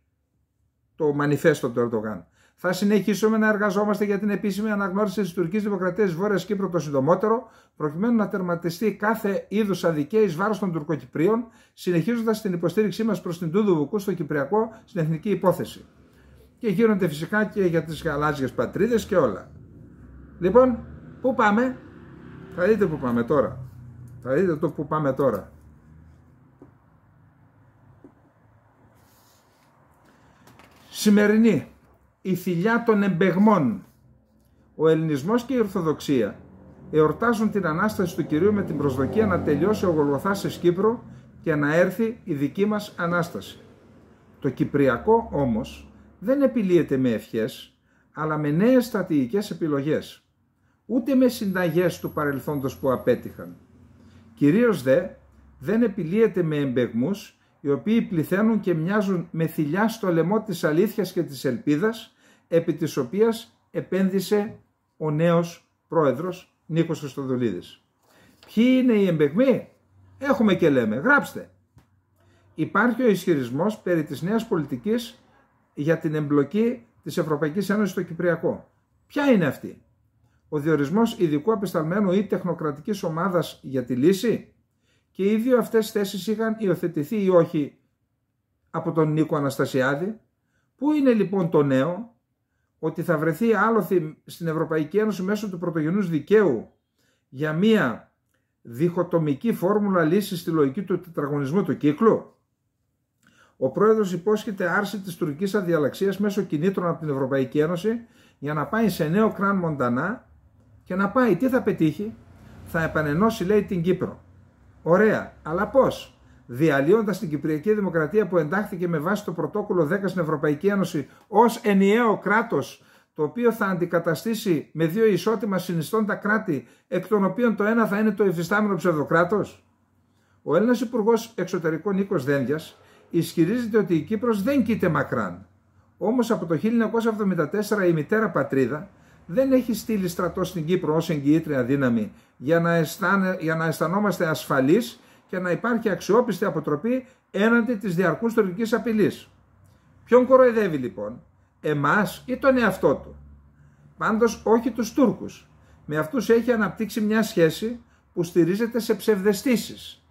το μανιφέστο του Ερντογάν. Θα συνεχίσουμε να εργαζόμαστε για την επίσημη αναγνώριση της τουρκική δημοκρατίας Βόρειας Κύπρου το συντομότερο, προκειμένου να τερματιστεί κάθε είδους αδικία εις βάρος των Τουρκοκυπρίων, συνεχίζοντας την υποστήριξή μας προς την Τούδου Βουκού στο Κυπριακό στην εθνική υπόθεση. Και γίνονται φυσικά και για τις γαλάζιες πατρίδες και όλα. Λοιπόν, πού πάμε, θα δείτε πού πάμε τώρα. Θα δείτε το που πάμε τώρα. Σημερινή η θηλιά των εμπεγμών. Ο ελληνισμός και η Ορθοδοξία εορτάζουν την Ανάσταση του Κυρίου με την προσδοκία να τελειώσει ο Γολγοθάς σε Κύπρο και να έρθει η δική μας Ανάσταση. Το Κυπριακό όμως δεν επιλύεται με ευχές, αλλά με νέες στατηγικέ επιλογές, ούτε με συνταγές του παρελθόντος που απέτυχαν. Κυρίως δε δεν επιλύεται με εμπεγμούς οι οποίοι πληθαίνουν και μοιάζουν με θηλιά στο λαιμό της αλήθειας και της ελπίδας επί της οποίας επένδυσε ο νέος πρόεδρος Νίκος Χρυστοδουλίδης. Ποιοι είναι οι εμπεγμοί? Έχουμε και λέμε, γράψτε. Υπάρχει ο ισχυρισμός περί της νέας πολιτικής για την εμπλοκή της Ευρωπαϊκής Ένωσης στο Κυπριακό. Ποια είναι αυτή? Ο διορισμός ειδικού απεσταλμένου ή τεχνοκρατικής ομάδας για τη λύση και οι δύο αυτές θέσεις είχαν υιοθετηθεί ή όχι από τον Νίκο Αναστασιάδη. Πού είναι λοιπόν το νέο, ότι θα βρεθεί άλοθη στην Ευρωπαϊκή Ένωση μέσω του πρωτογενούς δικαίου για μία διχοτομική φόρμουλα λύσης στη λογική του τετραγωνισμού του κύκλου. Ο πρόεδρος υπόσχεται άρση της τουρκικής αδιαλαξίας μέσω κινήτρων από την Ευρωπαϊκή Ένωση για να πάει σε νέο κράν Μοντανά και να πάει τι θα πετύχει, θα επανενώσει λέει την Κύπρο. Ωραία, αλλά πώς διαλύοντας την Κυπριακή Δημοκρατία που εντάχθηκε με βάση το πρωτόκολλο 10 στην Ευρωπαϊκή Ένωση ως ενιαίο κράτος, το οποίο θα αντικαταστήσει με δύο ισότιμα συνιστώντα κράτη, εκ των οποίων το ένα θα είναι το υφιστάμενο ψευδοκράτος. Ο Έλληνας Υπουργός Εξωτερικών Νίκος Δένδιας ισχυρίζεται ότι η Κύπρος δεν κοίται μακράν. Όμως από το 1974 η μητέρα πατρίδα δεν έχει στείλει στρατό στην Κύπρο ως εγγυήτρια δύναμη για να, αισθάνε, για να αισθανόμαστε ασφαλείς και να υπάρχει αξιόπιστη αποτροπή έναντι της διαρκούς τουρκικής απειλής. Ποιον κοροϊδεύει λοιπόν, εμάς ή τον εαυτό του. Πάντως όχι τους Τούρκους. Με αυτούς έχει αναπτύξει μια σχέση που στηρίζεται σε ψευδεστήσεις.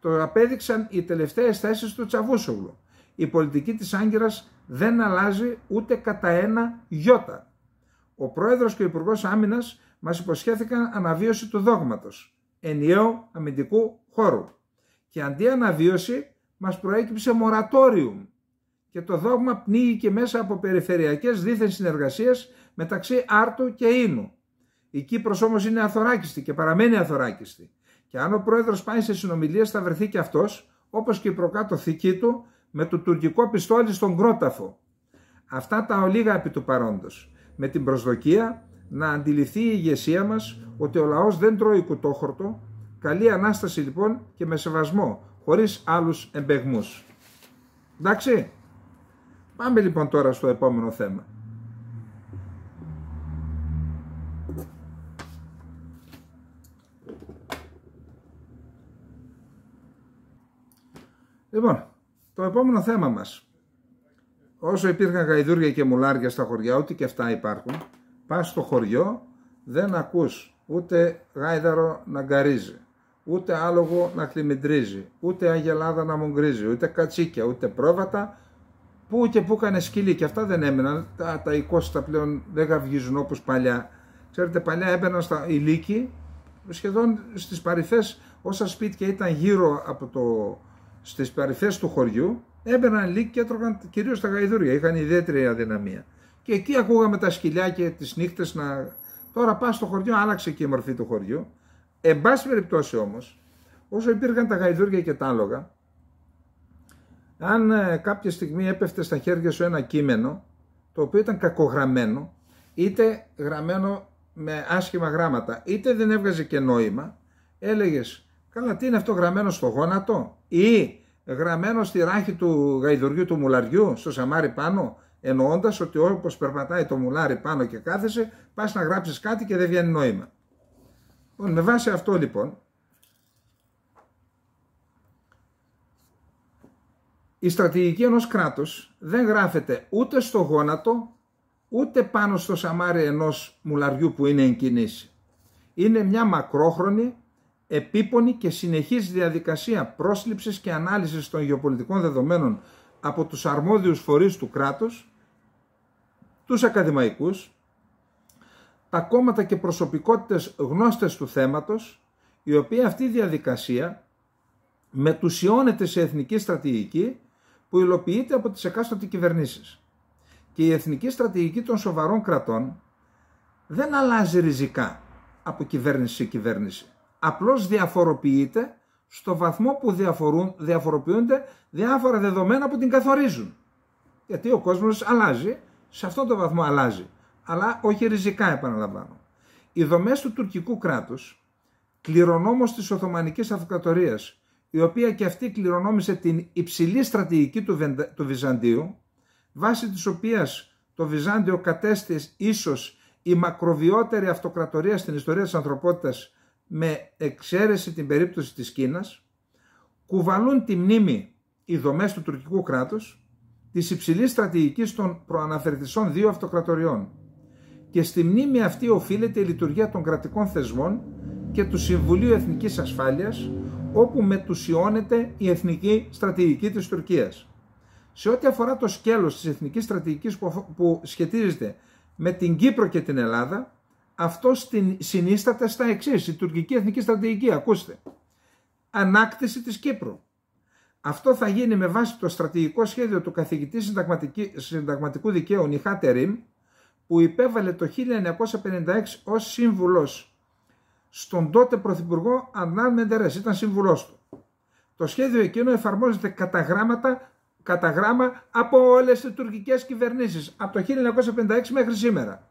Το απέδειξαν οι τελευταίες θέσεις του Τσαβούσογλου. Η πολιτική της Άγκυρας δεν αλλάζει ούτε κατά ένα γιώτα. Ο πρόεδρος και ο υπουργός Άμυνας μας υποσχέθηκαν αναβίωση του δόγματος, ενιαίου αμυντικού χώρου και αντί αναβίωση μας προέκυψε μορατόριουμ και το δόγμα πνίγηκε μέσα από περιφερειακές δίθεν συνεργασίες μεταξύ Άρτου και Ίνου. Η Κύπρος όμως είναι αθωράκιστη και παραμένει αθωράκιστη και αν ο πρόεδρος πάει σε συνομιλίες θα βρεθεί και αυτός όπως και η θική του με το τουρκικό πιστόλι στον Κρόταφο. Αυτά τα ολίγα επί του παρόντος με την προσδοκία να αντιληφθεί η ηγεσία μας ότι ο λαός δεν τρώει κουτόχορτο Καλή Ανάσταση λοιπόν και με σεβασμό, χωρίς άλλους εμπεγμούς. Εντάξει. Πάμε λοιπόν τώρα στο επόμενο θέμα. Λοιπόν, το επόμενο θέμα μας. Όσο υπήρχαν γαϊδούρια και μουλάρια στα χωριά, ούτε και αυτά υπάρχουν, πας στο χωριό, δεν ακούς ούτε γάιδαρο να γκαρίζει ούτε άλογο να χλιμιντρίζει, ούτε αγελάδα να μογκρίζει, ούτε κατσίκια, ούτε πρόβατα, που και που έκανε σκυλί και αυτά δεν έμεναν, τα, τα πλέον δεν γαυγίζουν όπως παλιά. Ξέρετε παλιά έμπαιναν στα ηλίκη, σχεδόν στις παρυφές όσα σπίτια ήταν γύρω από το, στις παρυφές του χωριού, έμπαιναν ηλίκη και έτρωγαν κυρίως τα γαϊδούρια, είχαν ιδιαίτερη αδυναμία. Και εκεί ακούγαμε τα σκυλιά και τις νύχτες να... Τώρα πας στο χωριό, άλλαξε και η μορφή του χωριού Εν πάση περιπτώσει όμως, όσο υπήρχαν τα γαϊδούρια και τα άλογα, αν ε, κάποια στιγμή έπεφτε στα χέρια σου ένα κείμενο, το οποίο ήταν κακογραμμένο, είτε γραμμένο με άσχημα γράμματα, είτε δεν έβγαζε και νόημα, έλεγες, καλά τι είναι αυτό γραμμένο στο γόνατο ή γραμμένο στη ράχη του γαϊδουριού του μουλαριού, στο σαμάρι πάνω, εννοώντας ότι όπως περπατάει το μουλάρι πάνω και κάθεσαι, πας να γράψεις κάτι και δεν βγαίνει νόημα. Λοιπόν, με βάση αυτό λοιπόν, η στρατηγική ενός κράτους δεν γράφεται ούτε στο γόνατο, ούτε πάνω στο σαμάρι ενός μουλαριού που είναι εγκινήσει. Είναι μια μακρόχρονη, επίπονη και συνεχής διαδικασία πρόσληψης και ανάλυσης των γεωπολιτικών δεδομένων από τους αρμόδιους φορείς του κράτους, τους ακαδημαϊκούς, κόμματα και προσωπικότητες γνώστες του θέματος, η οποία αυτή η διαδικασία μετουσιώνεται σε εθνική στρατηγική που υλοποιείται από τις εκάστοτε κυβερνήσεις. Και η εθνική στρατηγική των σοβαρών κρατών δεν αλλάζει ριζικά από κυβέρνηση σε κυβέρνηση. Απλώς διαφοροποιείται στο βαθμό που διαφορούν, διαφοροποιούνται διάφορα δεδομένα που την καθορίζουν. Γιατί ο κόσμος αλλάζει, σε αυτόν τον βαθμό αλλάζει αλλά όχι ριζικά επαναλαμβάνω. Οι δομές του τουρκικού κράτους, κληρονόμος της Οθωμανικής Αυτοκρατορίας, η οποία και αυτή κληρονόμησε την υψηλή στρατηγική του Βυζαντίου, βάσει της οποίας το Βυζάντιο κατέστη ίσως η μακροβιότερη αυτοκρατορία στην ιστορία της ανθρωπότητας με εξαίρεση την περίπτωση της Κίνας, κουβαλούν τη μνήμη οι δομές του τουρκικού κράτους της υψηλής στρατηγικής των προαναφερθισών δύο αυτοκρατοριών, και στη μνήμη αυτή οφείλεται η λειτουργία των κρατικών θεσμών και του Συμβουλίου Εθνικής Ασφάλειας, όπου μετουσιώνεται η εθνική στρατηγική της Τουρκίας. Σε ό,τι αφορά το σκέλος της εθνικής στρατηγικής που σχετίζεται με την Κύπρο και την Ελλάδα, αυτό συνίσταται στα εξής, η τουρκική εθνική στρατηγική, ακούστε. Ανάκτηση της Κύπρου. Αυτό θα γίνει με βάση το στρατηγικό σχέδιο του καθηγητή συνταγματικού δικαίου Νιχά που υπέβαλε το 1956 ως σύμβουλος στον τότε Πρωθυπουργό Αντνάν Μεντερές, ήταν σύμβουλός του. Το σχέδιο εκείνο εφαρμόζεται κατά, γράμματα, γράμμα από όλες τις τουρκικές κυβερνήσεις από το 1956 μέχρι σήμερα.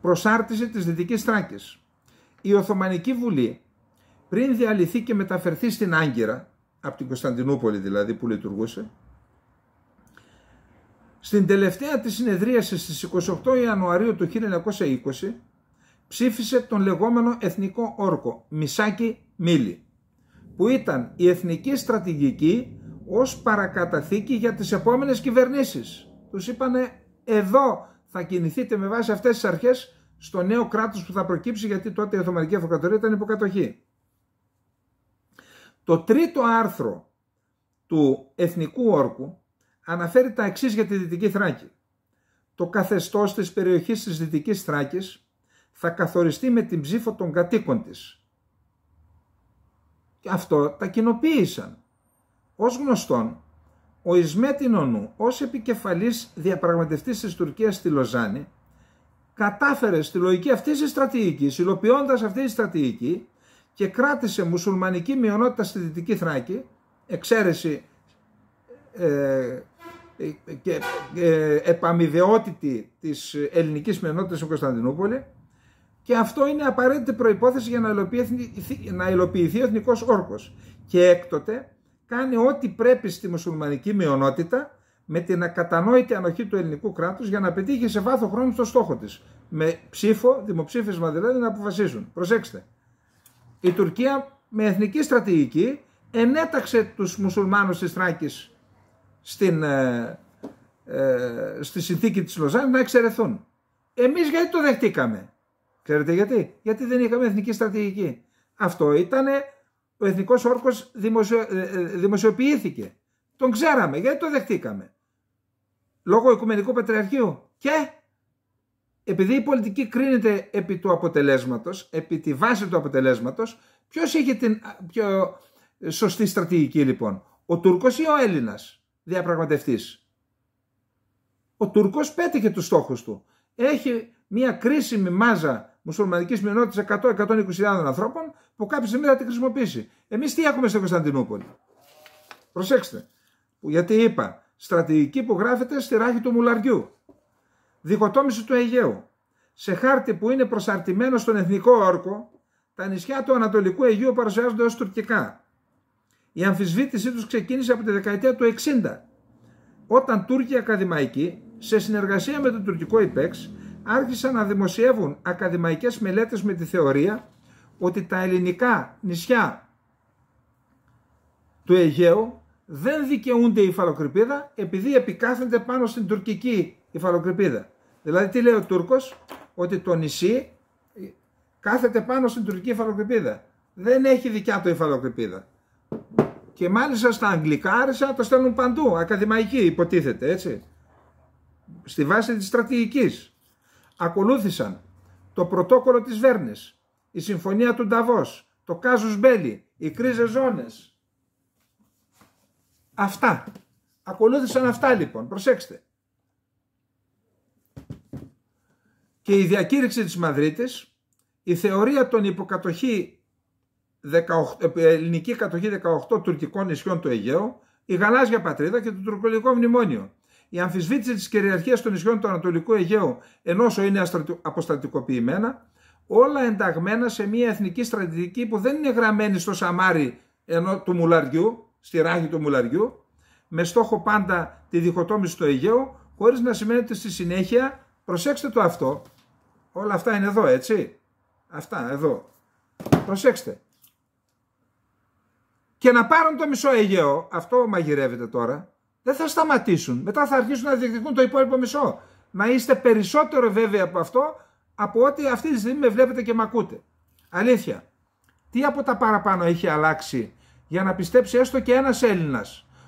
Προσάρτηση της Δυτικής τράκες. Η Οθωμανική Βουλή πριν διαλυθεί και μεταφερθεί στην Άγκυρα, από την Κωνσταντινούπολη δηλαδή που λειτουργούσε, στην τελευταία της συνεδρίασης στις 28 Ιανουαρίου του 1920 ψήφισε τον λεγόμενο Εθνικό Όρκο Μισάκι Μίλη που ήταν η εθνική στρατηγική ως παρακαταθήκη για τις επόμενες κυβερνήσεις. Τους είπανε εδώ θα κινηθείτε με βάση αυτές τις αρχές στο νέο κράτος που θα προκύψει γιατί τότε η Οθωμανική Αυτοκρατορία ήταν υποκατοχή. Το τρίτο άρθρο του Εθνικού Όρκου αναφέρει τα εξής για τη Δυτική Θράκη. Το καθεστώς της περιοχής της Δυτικής Θράκης θα καθοριστεί με την ψήφο των κατοίκων της. Και αυτό τα κοινοποίησαν. Ως γνωστόν, ο Ισμέτ Νονού ως επικεφαλής διαπραγματευτής της Τουρκίας στη Λοζάνη κατάφερε στη λογική αυτής της στρατηγικής, υλοποιώντας αυτή τη στρατηγική και κράτησε μουσουλμανική μειονότητα στη Δυτική Θράκη, εξαίρεση ε, ε, και ε, επαμοιβαιότητη της ελληνικής μειονότητας στην Κωνσταντινούπολη και αυτό είναι απαραίτητη προϋπόθεση για να υλοποιηθεί, να ο εθνικός όρκος. Και έκτοτε κάνει ό,τι πρέπει στη μουσουλμανική μειονότητα με την ακατανόητη ανοχή του ελληνικού κράτους για να πετύχει σε βάθος χρόνου το στόχο της. Με ψήφο, δημοψήφισμα δηλαδή, να αποφασίζουν. Προσέξτε, η Τουρκία με εθνική στρατηγική ενέταξε τους μουσουλμάνους της στην, ε, ε, στη συνθήκη της Λοζάνης να εξαιρεθούν. Εμείς γιατί το δεχτήκαμε. Ξέρετε γιατί. Γιατί δεν είχαμε εθνική στρατηγική. Αυτό ήταν ο εθνικός όρκος δημοσιο, ε, δημοσιοποιήθηκε. Τον ξέραμε. Γιατί το δεχτήκαμε. Λόγω Οικουμενικού Πατριαρχείου. Και επειδή η πολιτική κρίνεται επί του αποτελέσματος, επί τη βάση του αποτελέσματος, ποιος είχε την πιο σωστή στρατηγική λοιπόν. Ο Τούρκος ή ο Έλληνας διαπραγματευτής. Ο Τούρκος πέτυχε τους στόχους του. Έχει μια κρίσιμη μάζα μουσουλμανικής μειονότητας 120 ανθρώπων που κάποια στιγμή θα τη χρησιμοποιήσει. Εμείς τι έχουμε στην Κωνσταντινούπολη. Προσέξτε. Γιατί είπα, στρατηγική που γράφεται στη ράχη του μουλαριού. Δικοτόμηση του Αιγαίου. Σε χάρτη που είναι προσαρτημένο στον εθνικό όρκο, τα νησιά του Ανατολικού Αιγαίου παρουσιάζονται ως τουρκικά. Η αμφισβήτησή τους ξεκίνησε από τη δεκαετία του 60, όταν Τούρκοι ακαδημαϊκοί, σε συνεργασία με το τουρκικό ΙΠΕΞ, άρχισαν να δημοσιεύουν ακαδημαϊκές μελέτες με τη θεωρία ότι τα ελληνικά νησιά του Αιγαίου δεν δικαιούνται η υφαλοκρηπίδα επειδή επικάθενται πάνω στην τουρκική υφαλοκρηπίδα. Δηλαδή τι λέει ο Τούρκος, ότι το νησί κάθεται πάνω στην τουρκική υφαλοκρηπίδα. Δεν έχει δικιά του υφαλοκρηπίδα. Και μάλιστα στα αγγλικά άρεσα, τα στέλνουν παντού, ακαδημαϊκοί υποτίθεται, έτσι. Στη βάση της στρατηγικής. Ακολούθησαν το πρωτόκολλο της Βέρνης, η συμφωνία του Νταβός, το κάζους Μπέλι, οι κρίζες ζώνες. Αυτά. Ακολούθησαν αυτά λοιπόν, προσέξτε. Και η διακήρυξη της Μαδρίτης, η θεωρία των υποκατοχή 18, ε, ε, ελληνική κατοχή 18 τουρκικών νησιών του Αιγαίου, η γαλάζια πατρίδα και το τουρκολογικό μνημόνιο. Η αμφισβήτηση της κυριαρχίας των νησιών του Ανατολικού Αιγαίου, ενώ είναι αποστατικοποιημένα. όλα ενταγμένα σε μια εθνική στρατηγική που δεν είναι γραμμένη στο σαμάρι ενώ του μουλαριού, στη ράχη του μουλαριού, με στόχο πάντα τη διχοτόμηση του Αιγαίου, χωρίς να σημαίνει ότι στη συνέχεια, προσέξτε το αυτό, όλα αυτά είναι εδώ, έτσι. Αυτά εδώ. Προσέξτε και να πάρουν το μισό Αιγαίο, αυτό μαγειρεύεται τώρα, δεν θα σταματήσουν. Μετά θα αρχίσουν να διεκδικούν το υπόλοιπο μισό. Να είστε περισσότερο βέβαιοι από αυτό, από ότι αυτή τη στιγμή με βλέπετε και με ακούτε. Αλήθεια. Τι από τα παραπάνω έχει αλλάξει για να πιστέψει έστω και ένας Έλληνας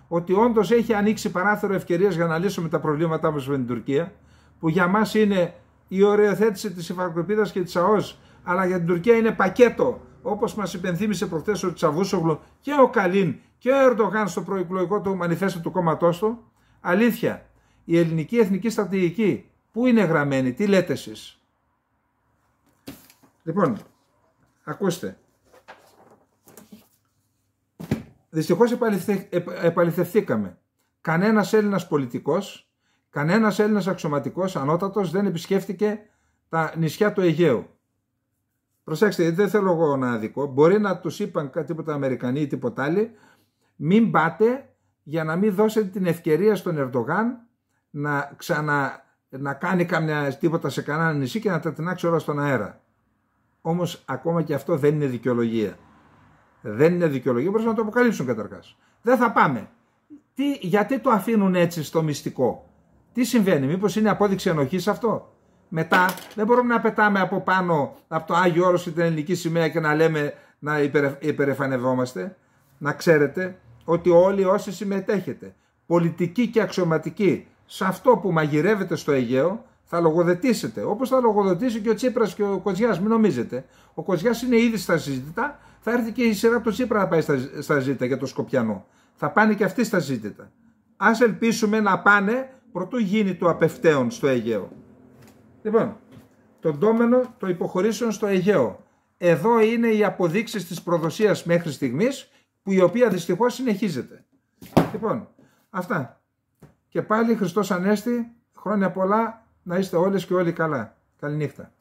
ότι όντως έχει ανοίξει παράθυρο ευκαιρίας για να λύσουμε τα προβλήματά μας με την Τουρκία, που για μας είναι η οριοθέτηση της υφαρκοπίδα και της ΑΟΣ, αλλά για την Τουρκία είναι πακέτο όπως μας υπενθύμησε προχθές ο Τσαβούσογλου και ο Καλίν και ο Ερντογάν στο προεκλογικό του μανιφέστο του κόμματός του. Αλήθεια, η ελληνική εθνική στρατηγική, πού είναι γραμμένη, τι λέτε εσείς. Λοιπόν, ακούστε. Δυστυχώς επαληθευθήκαμε. Κανένας Έλληνας πολιτικός, κανένας Έλληνας αξιωματικός ανώτατος δεν επισκέφτηκε τα νησιά του Αιγαίου. Προσέξτε, δεν θέλω εγώ να αδικό. Μπορεί να τους είπαν τίποτα Αμερικανοί ή τίποτα άλλοι. Μην πάτε για να μην δώσετε την ευκαιρία στον Ερντογάν να ξανα να κάνει καμιά, τίποτα σε κανένα νησί και να τα τεινάξει όλα στον αέρα. Όμως, ακόμα και αυτό δεν είναι δικαιολογία. Δεν είναι δικαιολογία, Μπορούσα να το αποκαλύψουν καταρχάς. Δεν θα πάμε. Τι, γιατί το αφήνουν έτσι στο μυστικό. Τι συμβαίνει, μήπως είναι απόδειξη ενοχής αυτό μετά δεν μπορούμε να πετάμε από πάνω από το Άγιο Όρος την ελληνική σημαία και να λέμε να υπερεφανευόμαστε. Να ξέρετε ότι όλοι όσοι συμμετέχετε, πολιτικοί και αξιωματικοί, σε αυτό που μαγειρεύεται στο Αιγαίο, θα λογοδετήσετε. Όπως θα λογοδοτήσει και ο Τσίπρας και ο Κοτζιάς, μην νομίζετε. Ο Κοτζιάς είναι ήδη στα συζήτητα, θα έρθει και η σειρά του Τσίπρα να πάει στα, ζήτητα για το Σκοπιανό. Θα πάνε και αυτοί στα ζήτητα. Ας ελπίσουμε να πάνε πρωτού γίνει το απευταίον στο Αιγαίο. Λοιπόν, το ντόμενο το υποχωρήσεων στο Αιγαίο. Εδώ είναι οι αποδείξεις της προδοσίας μέχρι στιγμής, που η οποία δυστυχώς συνεχίζεται. Λοιπόν, αυτά. Και πάλι Χριστός Ανέστη, χρόνια πολλά, να είστε όλες και όλοι καλά. Καληνύχτα.